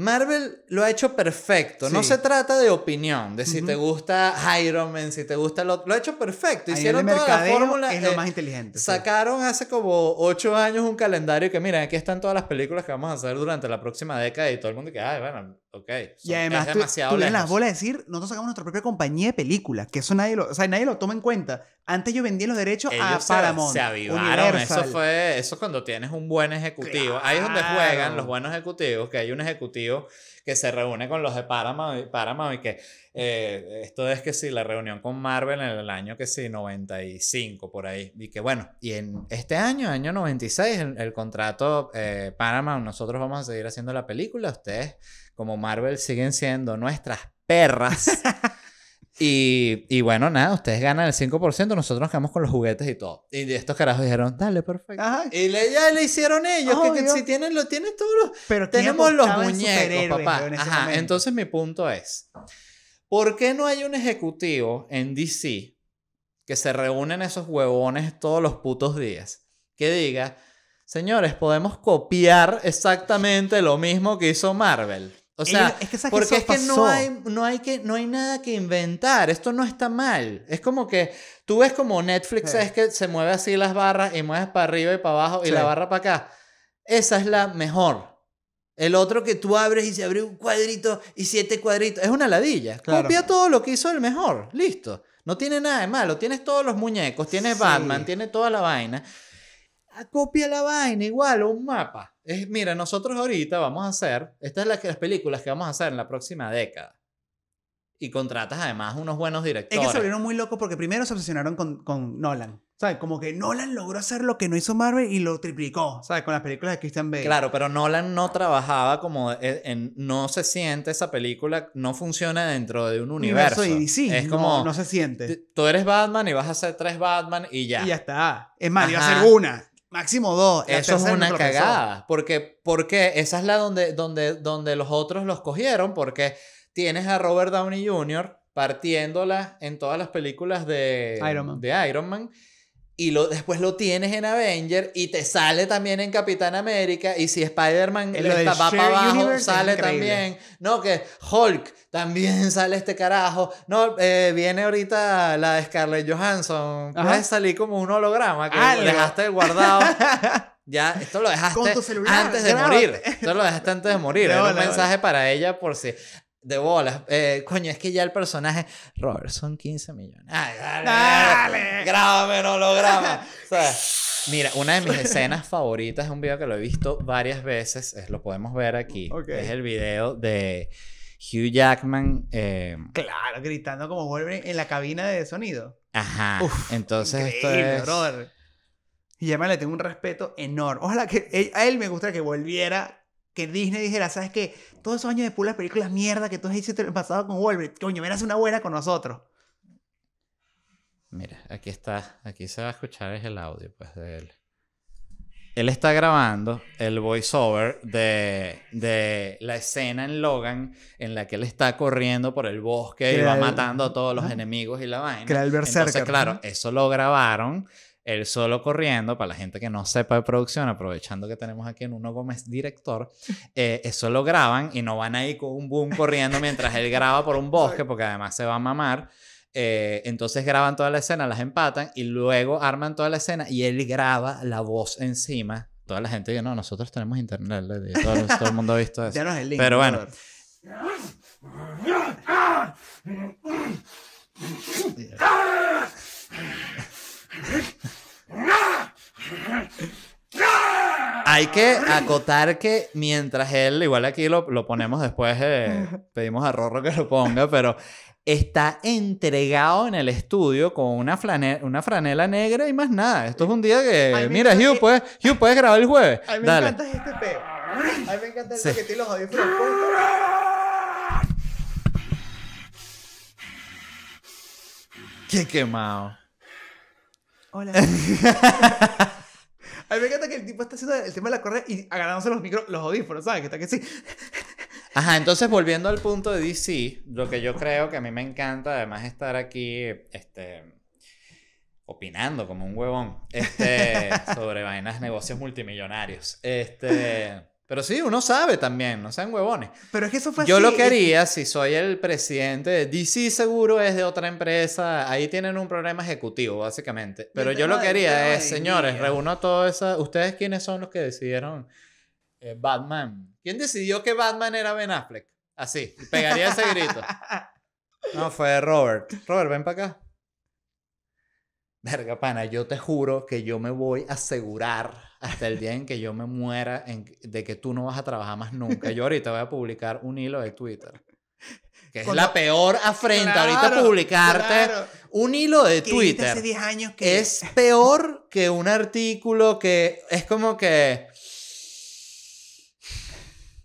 Marvel lo ha hecho perfecto. No se trata de opinión, de si te gusta Iron Man, si te gusta lo Lo ha hecho perfecto. Hicieron toda la fórmula. Es lo eh, más inteligente. Sacaron hace como ocho años un calendario que, miren, aquí están todas las películas que vamos a hacer durante la próxima década y todo el mundo que, ay, bueno, Ok. y además es tú, demasiado tú las bolas de decir, nosotros sacamos nuestra propia compañía de películas, que eso nadie lo, o sea, nadie lo toma en cuenta. Antes yo vendía los derechos a Paramount. Se avivaron, eso fue, eso cuando tienes un buen ejecutivo. Ahí es donde juegan los buenos ejecutivos, que hay un ejecutivo que se reúne con los de Paramount, Paramount y que eh, esto es que sí, la reunión con Marvel en el año que sí, 95 por ahí. Y que bueno, y en este año, año 96, el, el contrato eh, Paramount, nosotros vamos a seguir haciendo la película, ustedes como Marvel siguen siendo nuestras perras. [LAUGHS] y, bueno, nada, ustedes ganan el 5%, nosotros nos quedamos con los juguetes y todo. Y estos carajos dijeron, dale, perfecto. Y le, ya le hicieron ellos, que, si tienen, lo tienen todos los... Pero tenemos los muñecos, papá. entonces mi punto es, ¿por qué no hay un ejecutivo en DC que se reúnen esos huevones todos los putos días? Que diga, señores, podemos copiar exactamente lo mismo que hizo Marvel. O sea, es que porque es que no hay, no, hay que, no hay nada que inventar. Esto no está mal. Es como que tú ves como Netflix, es que se mueve así las barras y mueves para arriba y para abajo y la barra para acá. Esa es la mejor. El otro que tú abres y se abre un cuadrito y siete cuadritos. Es una ladilla. Copia todo lo que hizo el mejor. Listo. No tiene nada de malo. Tienes todos los muñecos, tienes Batman, tienes toda la vaina copia la vaina igual, un mapa. Es, mira, nosotros ahorita vamos a hacer, estas son las, películas que vamos a hacer en la próxima década. Y contratas además unos buenos directores. Es que se volvieron muy locos porque primero se obsesionaron con, con Nolan. ¿Sabes? Como que Nolan logró hacer lo que no hizo Marvel y lo triplicó, ¿sabes? Con las películas de Christian Bale. Claro, pero Nolan no trabajaba como. E, en, no se siente esa película, no funciona dentro de un universo. y sí, es como. No se siente. Tú eres Batman y vas a hacer tres Batman y ya. Y ya está. Es más, iba a ser una. Máximo dos. Eso es una cagada. Porque, porque esa es la donde, donde, donde los otros los cogieron. Porque tienes a Robert Downey Jr. partiéndola en todas las películas de De Iron Man y después lo tienes en Avenger y te sale también en Capitán América y si Spider-Man va para abajo sale también. No, que Hulk también [LAUGHS] sale este carajo. No, eh, viene ahorita la de Scarlett Johansson. a salir como un holograma que dejaste guardado. [LAUGHS] ya, esto lo dejaste antes de morir. Esto lo dejaste antes de morir. Es un mensaje para ella por si. De bolas. Eh, coño, es que ya el personaje. Robert, son 15 millones. Ay, dale, dale, Grábame, no lo graba. mira, una de mis escenas favoritas es un video que lo he visto varias veces. lo podemos ver aquí. Es el video de Hugh Jackman. Eh, claro, gritando como vuelve en la cabina de sonido. Ajá. Entonces esto es. Y además le tengo un respeto enorme. Ojalá que eh, a él me gustaría que volviera que Disney dijera, ¿sabes qué? Todos esos años de puras películas mierda que tú hiciste el pasado con Wolverine, coño, verás una buena con nosotros. Mira, aquí está, aquí se va a escuchar es el audio, pues, de él. Él está grabando el voiceover de, de la escena en Logan en la que él está corriendo por el bosque y va matando a todos los enemigos y la vaina. claro, eso lo grabaron él solo corriendo, para la gente que no sepa de producción, aprovechando que tenemos aquí en Uno Gómez director, [LAUGHS] eh, eso lo graban y no van ahí con un boom corriendo mientras él graba por un bosque, porque además se va a mamar. Eh, entonces graban toda la escena, las empatan y luego arman toda la escena y él graba la voz encima. Toda la gente que no, nosotros tenemos internet, todo, el mundo ha visto [LAUGHS] eso. Pero bueno. [LAUGHS] Hay que acotar que mientras él, igual aquí lo, ponemos después, eh, pedimos a Rorro que lo ponga, pero está entregado en el estudio con una, una franela negra y más nada. Esto es un día que, mira, Hugh, puedes, Hugh, puedes grabar el jueves. A mí me encanta este peo. A mí me encanta el que los Qué quemado. Hola. [LAUGHS] A mí me encanta que el tipo está haciendo el tema de la correa y agarrándose los micrófonos, los audífonos, ¿sabes? Que está que sí. Ajá, entonces volviendo al punto de DC, lo que yo creo que a mí me encanta, además estar aquí, este, opinando como un huevón, este, [LAUGHS] sobre vainas, negocios multimillonarios, este, pero sí, uno sabe también, no sean huevones. Pero es que eso fue Yo lo quería, si soy el presidente de DC, seguro es de otra empresa. Ahí tienen un problema ejecutivo, básicamente. Pero yo lo quería. es, señores, reúno a todos esas. ¿Ustedes quiénes son los que decidieron eh, Batman? ¿Quién decidió que Batman era Ben Affleck? Así, pegaría ese grito. [LAUGHS] No, fue Robert. Robert, ven para acá. Verga, pana, yo te juro que yo me voy a asegurar hasta el día en que yo me muera, en, de que tú no vas a trabajar más nunca. Yo ahorita voy a publicar un hilo de Twitter. Que es la peor afrenta ahorita publicarte un hilo de Twitter. Es peor que un artículo que es como que...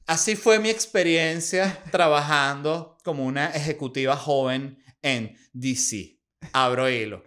Así fue mi experiencia trabajando como una ejecutiva joven en DC. Abro hilo.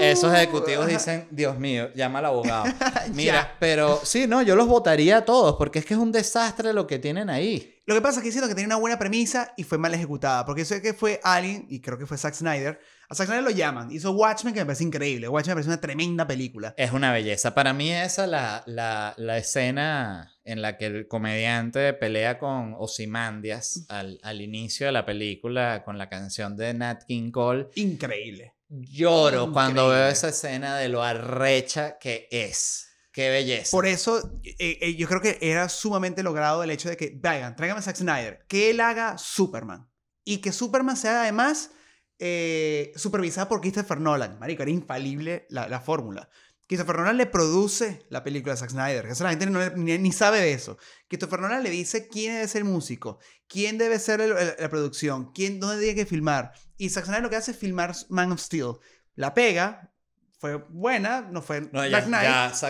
Esos uh, ejecutivos dicen, Dios mío, llama al abogado. [LAUGHS] Mira, pero sí, no, yo los votaría a todos porque es que es un desastre lo que tienen ahí. Lo que pasa es que hicieron que tenía una buena premisa y fue mal ejecutada, porque sé que fue alguien, y creo que fue Zack Snyder, a Zack Snyder lo llaman, hizo Watchmen que me parece increíble, Watchmen me parece una tremenda película. Es una belleza, para mí esa la, la, escena en la que el comediante pelea con Osimandias al inicio de la película con la canción de Nat King Cole. Increíble lloro cuando veo esa escena de lo arrecha que es. Qué belleza. Por eso eh, eh, yo creo que era sumamente logrado el hecho de que, vayan, tráigame a Zack Snyder, que él haga Superman. Y que Superman sea además eh, supervisada por Christopher Nolan. Marico, era infalible la, fórmula. Christopher Nolan le produce la película de Zack Snyder. que la gente ni, sabe de eso. Christopher Nolan le dice quién debe ser el músico, quién debe ser la producción, quién, dónde tiene que filmar, y Zack Snyder lo que hace es filmar Man of Steel. La pega, fue buena, no fue Zack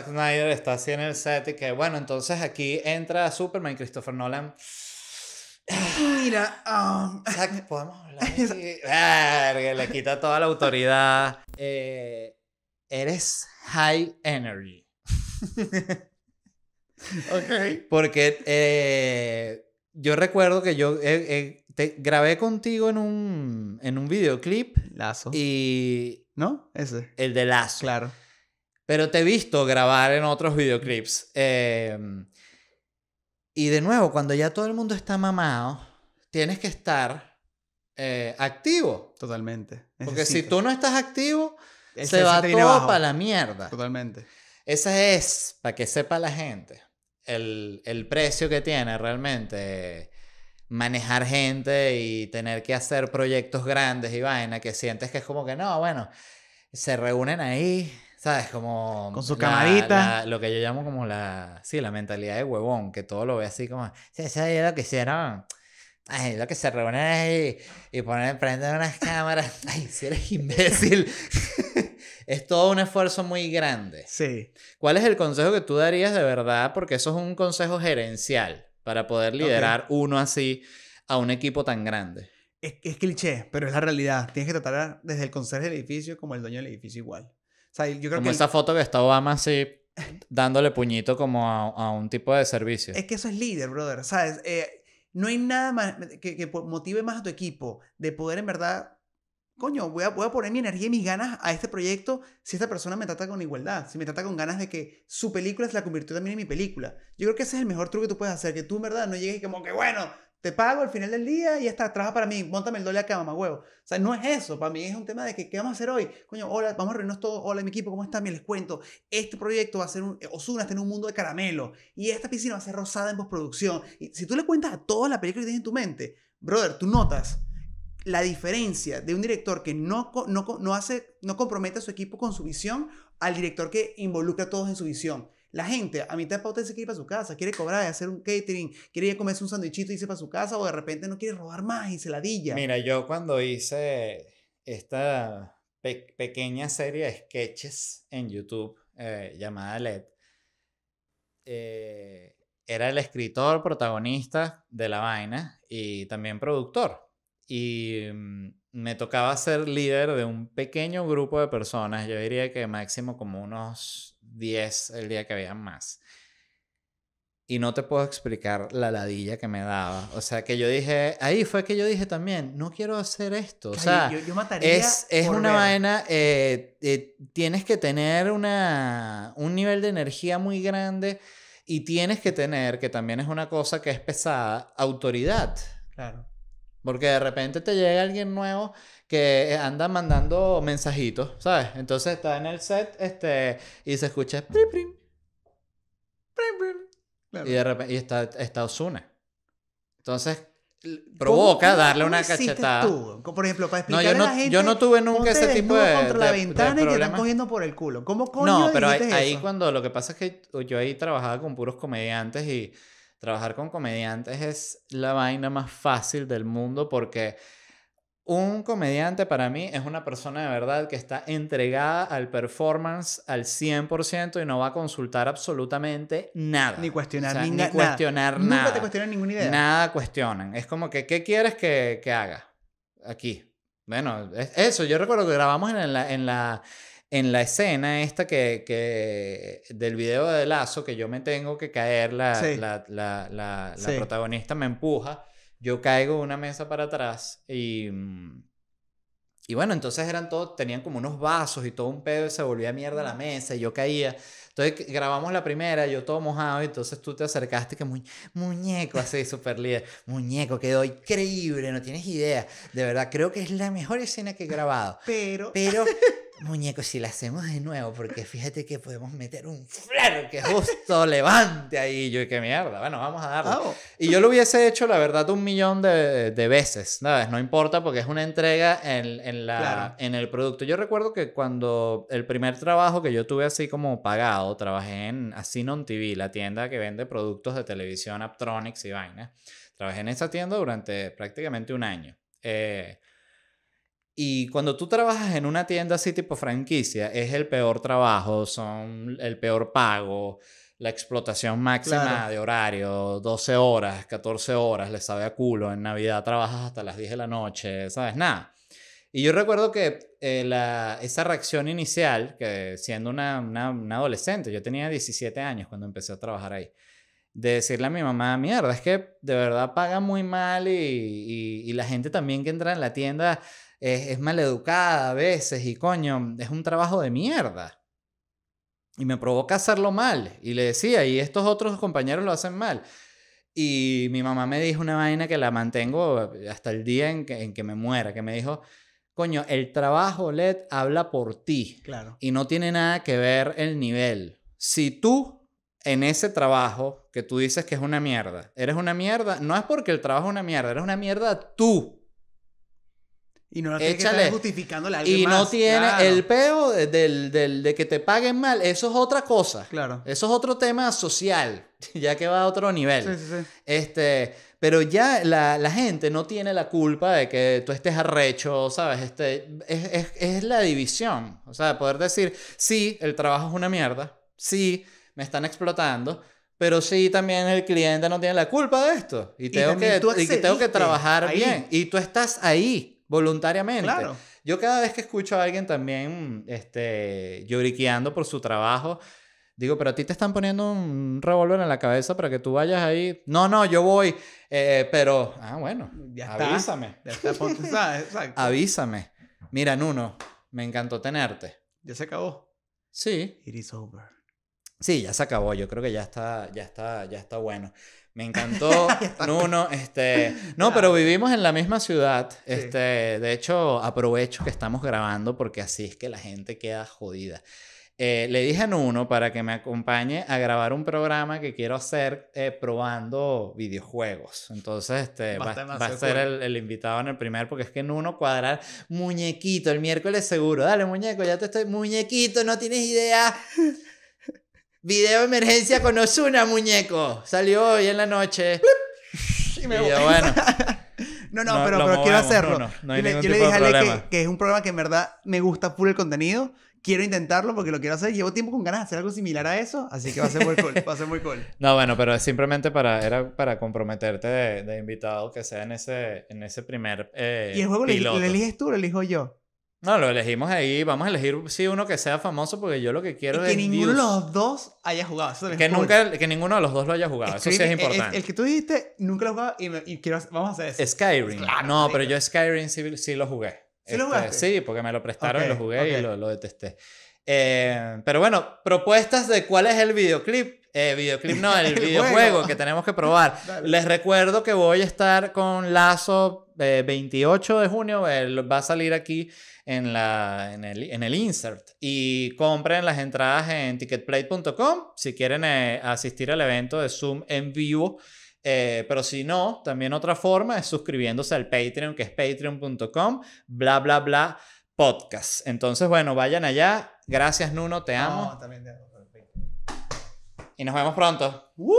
Snyder está así en el set y que, bueno, entonces aquí entra Superman, Christopher Nolan. Mira, um, podemos hablar. [LAUGHS] Verga, le quita toda la autoridad. Eh, eres high energy. [LAUGHS] ok. Porque eh, yo recuerdo que yo eh, grabé contigo en un, en un videoclip. Lazo. Y... ¿No? Ese. El de Lazo. Claro. Pero te he visto grabar en otros videoclips. Em, y de nuevo, cuando ya todo el mundo está mamado, tienes que estar eh, activo. Totalmente. Porque si tú no estás activo, se va todo para la mierda. Totalmente. Esa es, para que sepa la gente, el, el precio que tiene realmente manejar gente y tener que hacer proyectos grandes y vaina, que sientes que es como que no, bueno, se reúnen ahí, ¿sabes? Como... Con su camarita. lo que yo llamo como la... Sí, la mentalidad de huevón, que todo lo ve así como... Sí, eso es lo que hicieron. Ay, lo que se reúnen ahí y ponen, prenden unas cámaras. [LAUGHS] Ay, si eres imbécil. [LAUGHS] es todo un esfuerzo muy grande. Sí. ¿Cuál es el consejo que tú darías de verdad? Porque eso es un consejo gerencial para poder liderar uno así a un equipo tan grande. Es, es, cliché, pero es la realidad. Tienes que tratar desde el conserje del edificio como el dueño del edificio igual. O yo creo como esa foto que está Obama así [LAUGHS] dándole puñito como a, un tipo de servicio. Es que eso es líder, brother. Eh, no hay nada más que motive más a tu equipo de poder en verdad coño, voy a, poner mi energía y mis ganas a este proyecto si esta persona me trata con igualdad, si me trata con ganas de que su película se la convirtió también en mi película. Yo creo que ese es el mejor truco que tú puedes hacer, que tú en verdad no llegues como que, bueno, te pago al final del día y ya está, trabaja para mí, montame el doble acá, mamá huevo. O sea, no es eso, para mí es un tema de que, ¿qué vamos a hacer hoy? Coño, hola, vamos a reunirnos todos, hola mi equipo, ¿cómo están? Bien, les cuento, este proyecto va a ser un, eh, Osuna está en un mundo de caramelo y esta piscina va a ser rosada en postproducción. Y si tú le cuentas a toda la película que tienes en tu mente, brother, tú notas la diferencia de un director que no, no, hace, no compromete a su equipo con su visión al director que involucra a todos en su visión. La gente a mitad de pauta dice que ir para su casa, quiere cobrar, hacer un catering, quiere ir a comerse un sandwichito y irse para su casa o de repente no quiere robar más y se la Mira, yo cuando hice esta pequeña serie de sketches en YouTube eh, llamada LED, eh, era el escritor protagonista de la vaina y también productor y mm, me tocaba ser líder de un pequeño grupo de personas, yo diría que máximo como unos 10 el día que había más. Y no te puedo explicar la ladilla que me daba. O sea, que yo dije, ahí fue que yo dije también, no quiero hacer esto. O sea, es, una vaina, eh, eh, tienes que tener una, un nivel de energía muy grande y tienes que tener, que también es una cosa que es pesada, autoridad. Claro. Porque de repente te llega alguien nuevo que eh, anda mandando mensajitos, ¿sabes? Entonces está en el set este, y se escucha prim, prim, prim, claro. y de repente está, está Osuna. Entonces provoca darle una cachetada. Por ejemplo, para explicar yo no, a la gente, yo no tuve nunca ese tipo de contra la ventana y te están cogiendo por el culo. ¿Cómo coño No, pero ahí cuando lo que pasa es que yo ahí trabajaba con puros comediantes y trabajar con comediantes es la vaina más fácil del mundo porque un comediante para mí es una persona de verdad que está entregada al performance al 100% y no va a consultar absolutamente nada. Ni cuestionar, nada. ni, cuestionar nada. Nunca te cuestionan ninguna idea. Nada cuestionan. Es como que, ¿qué quieres que, haga aquí? Bueno, eso, yo recuerdo que grabamos en la, en la escena esta que, que del video de Lazo, que yo me tengo que caer, la, la, la, la protagonista me empuja, yo caigo una mesa para atrás y... Mm, y bueno, entonces eran todos, tenían como unos vasos y todo un pedo y se volvía mierda la mesa y yo caía. Entonces grabamos la primera, yo todo mojado y entonces tú te acercaste que muñeco, así super líder, muñeco, quedó increíble, no tienes idea. De verdad, creo que es la mejor escena que he grabado. Pero... Pero [LAUGHS] Muñeco, si la hacemos de nuevo, porque fíjate que podemos meter un flare que justo [LAUGHS] levante ahí. Yo, qué mierda, bueno, vamos a darlo. Y yo lo hubiese hecho, la verdad, un millón de, de veces, No importa porque es una entrega en, en la, en el producto. Yo recuerdo que cuando el primer trabajo que yo tuve así como pagado, trabajé en Asinon TV, la tienda que vende productos de televisión, Aptronics y vainas. Trabajé en esa tienda durante prácticamente un año. Eh, y cuando tú trabajas en una tienda así tipo franquicia, es el peor trabajo, son el peor pago, la explotación máxima de horario, 12 horas, 14 horas, le sabe a culo, en Navidad trabajas hasta las 10 de la noche, ¿sabes? Nada. Y yo recuerdo que eh, la, esa reacción inicial, que siendo una, una, adolescente, yo tenía 17 años cuando empecé a trabajar ahí, de decirle a mi mamá, mierda, es que de verdad paga muy mal y, y, y la gente también que entra en la tienda es, maleducada a veces y coño, es un trabajo de mierda. Y me provoca hacerlo mal. Y le decía, y estos otros compañeros lo hacen mal. Y mi mamá me dijo una vaina que la mantengo hasta el día en que, me muera, que me dijo, coño, el trabajo LED habla por ti. Claro. Y no tiene nada que ver el nivel. Si tú en ese trabajo que tú dices que es una mierda, eres una mierda, no es porque el trabajo es una mierda, eres una mierda tú. Y no la justificándole a alguien Y no tiene el peo de, de, que te paguen mal. Eso es otra cosa. Claro. Eso es otro tema social, [LAUGHS] ya que va a otro nivel. Este, pero ya la, la, gente no tiene la culpa de que tú estés arrecho, ¿sabes? Este, es, es, es la división. O sea, poder decir, sí, el trabajo es una mierda. Sí, me están explotando. Pero sí, también el cliente no tiene la culpa de esto. Y tengo, que, tengo que trabajar bien. Y tú estás ahí voluntariamente. Yo cada vez que escucho a alguien también este, lloriqueando por su trabajo, digo, pero a ti te están poniendo un revólver en la cabeza para que tú vayas ahí. No, no, yo voy, eh, pero, ah, bueno, avísame. Pues, avísame. Mira, Nuno, me encantó tenerte. ¿Ya se acabó? Sí. It is over. Sí, ya se acabó. Yo creo que ya está, ya está, ya está bueno. Me encantó, Nuno. [LAUGHS] Este, no, pero vivimos en la misma ciudad. Este, De hecho, aprovecho que estamos grabando porque así es que la gente queda jodida. Eh, le dije a Nuno para que me acompañe a grabar un programa que quiero hacer eh, probando videojuegos. Entonces, este, va, a ser el, el, invitado en el primer, porque es que Nuno cuadrar muñequito el miércoles seguro. Dale, muñeco, ya te estoy. Muñequito, no tienes idea. Video emergencia con Osuna, muñeco. Salió hoy en la noche. [LAUGHS] y me voy. bueno. [LAUGHS] No, no, pero, pero quiero hacerlo. yo, le, dije a Ale que, que, es un programa que en verdad me gusta full el contenido. Quiero intentarlo porque lo quiero hacer. Llevo tiempo con ganas de hacer algo similar a eso, así que va a ser muy cool. va a ser muy cool. [LAUGHS] No, bueno, pero es simplemente para, era para comprometerte de, invitado que sea en ese, en ese primer. Eh, ¿Y el juego lo eliges tú o lo elijo yo? No, lo elegimos ahí. Vamos a elegir sí uno que sea famoso porque yo lo que quiero es. Que ninguno de los dos haya jugado. Eso que, nunca, que ninguno de los dos lo haya jugado. eso sí es importante. El, que tú dijiste nunca lo jugaba jugado y, quiero, vamos a hacer eso. Skyrim. no, pero yo Skyrim sí, lo jugué. Este, ¿Sí porque me lo prestaron, y lo jugué y lo, detesté. Eh, pero bueno, propuestas de cuál es el videoclip eh, videoclip, no, el, [LAUGHS] videojuego que tenemos que probar. [LAUGHS] Les recuerdo que voy a estar con Lazo 28 eh, de junio, va a salir aquí en, la, en, el, en el insert. Y compren las entradas en ticketplate.com si quieren eh, asistir al evento de Zoom en vivo. pero si no, también otra forma es suscribiéndose al Patreon, que es patreon.com, bla, bla, bla, podcast. Entonces, bueno, vayan allá. Gracias, Nuno, te amo. No, también te amo. Y nos vemos pronto. ¡Woo!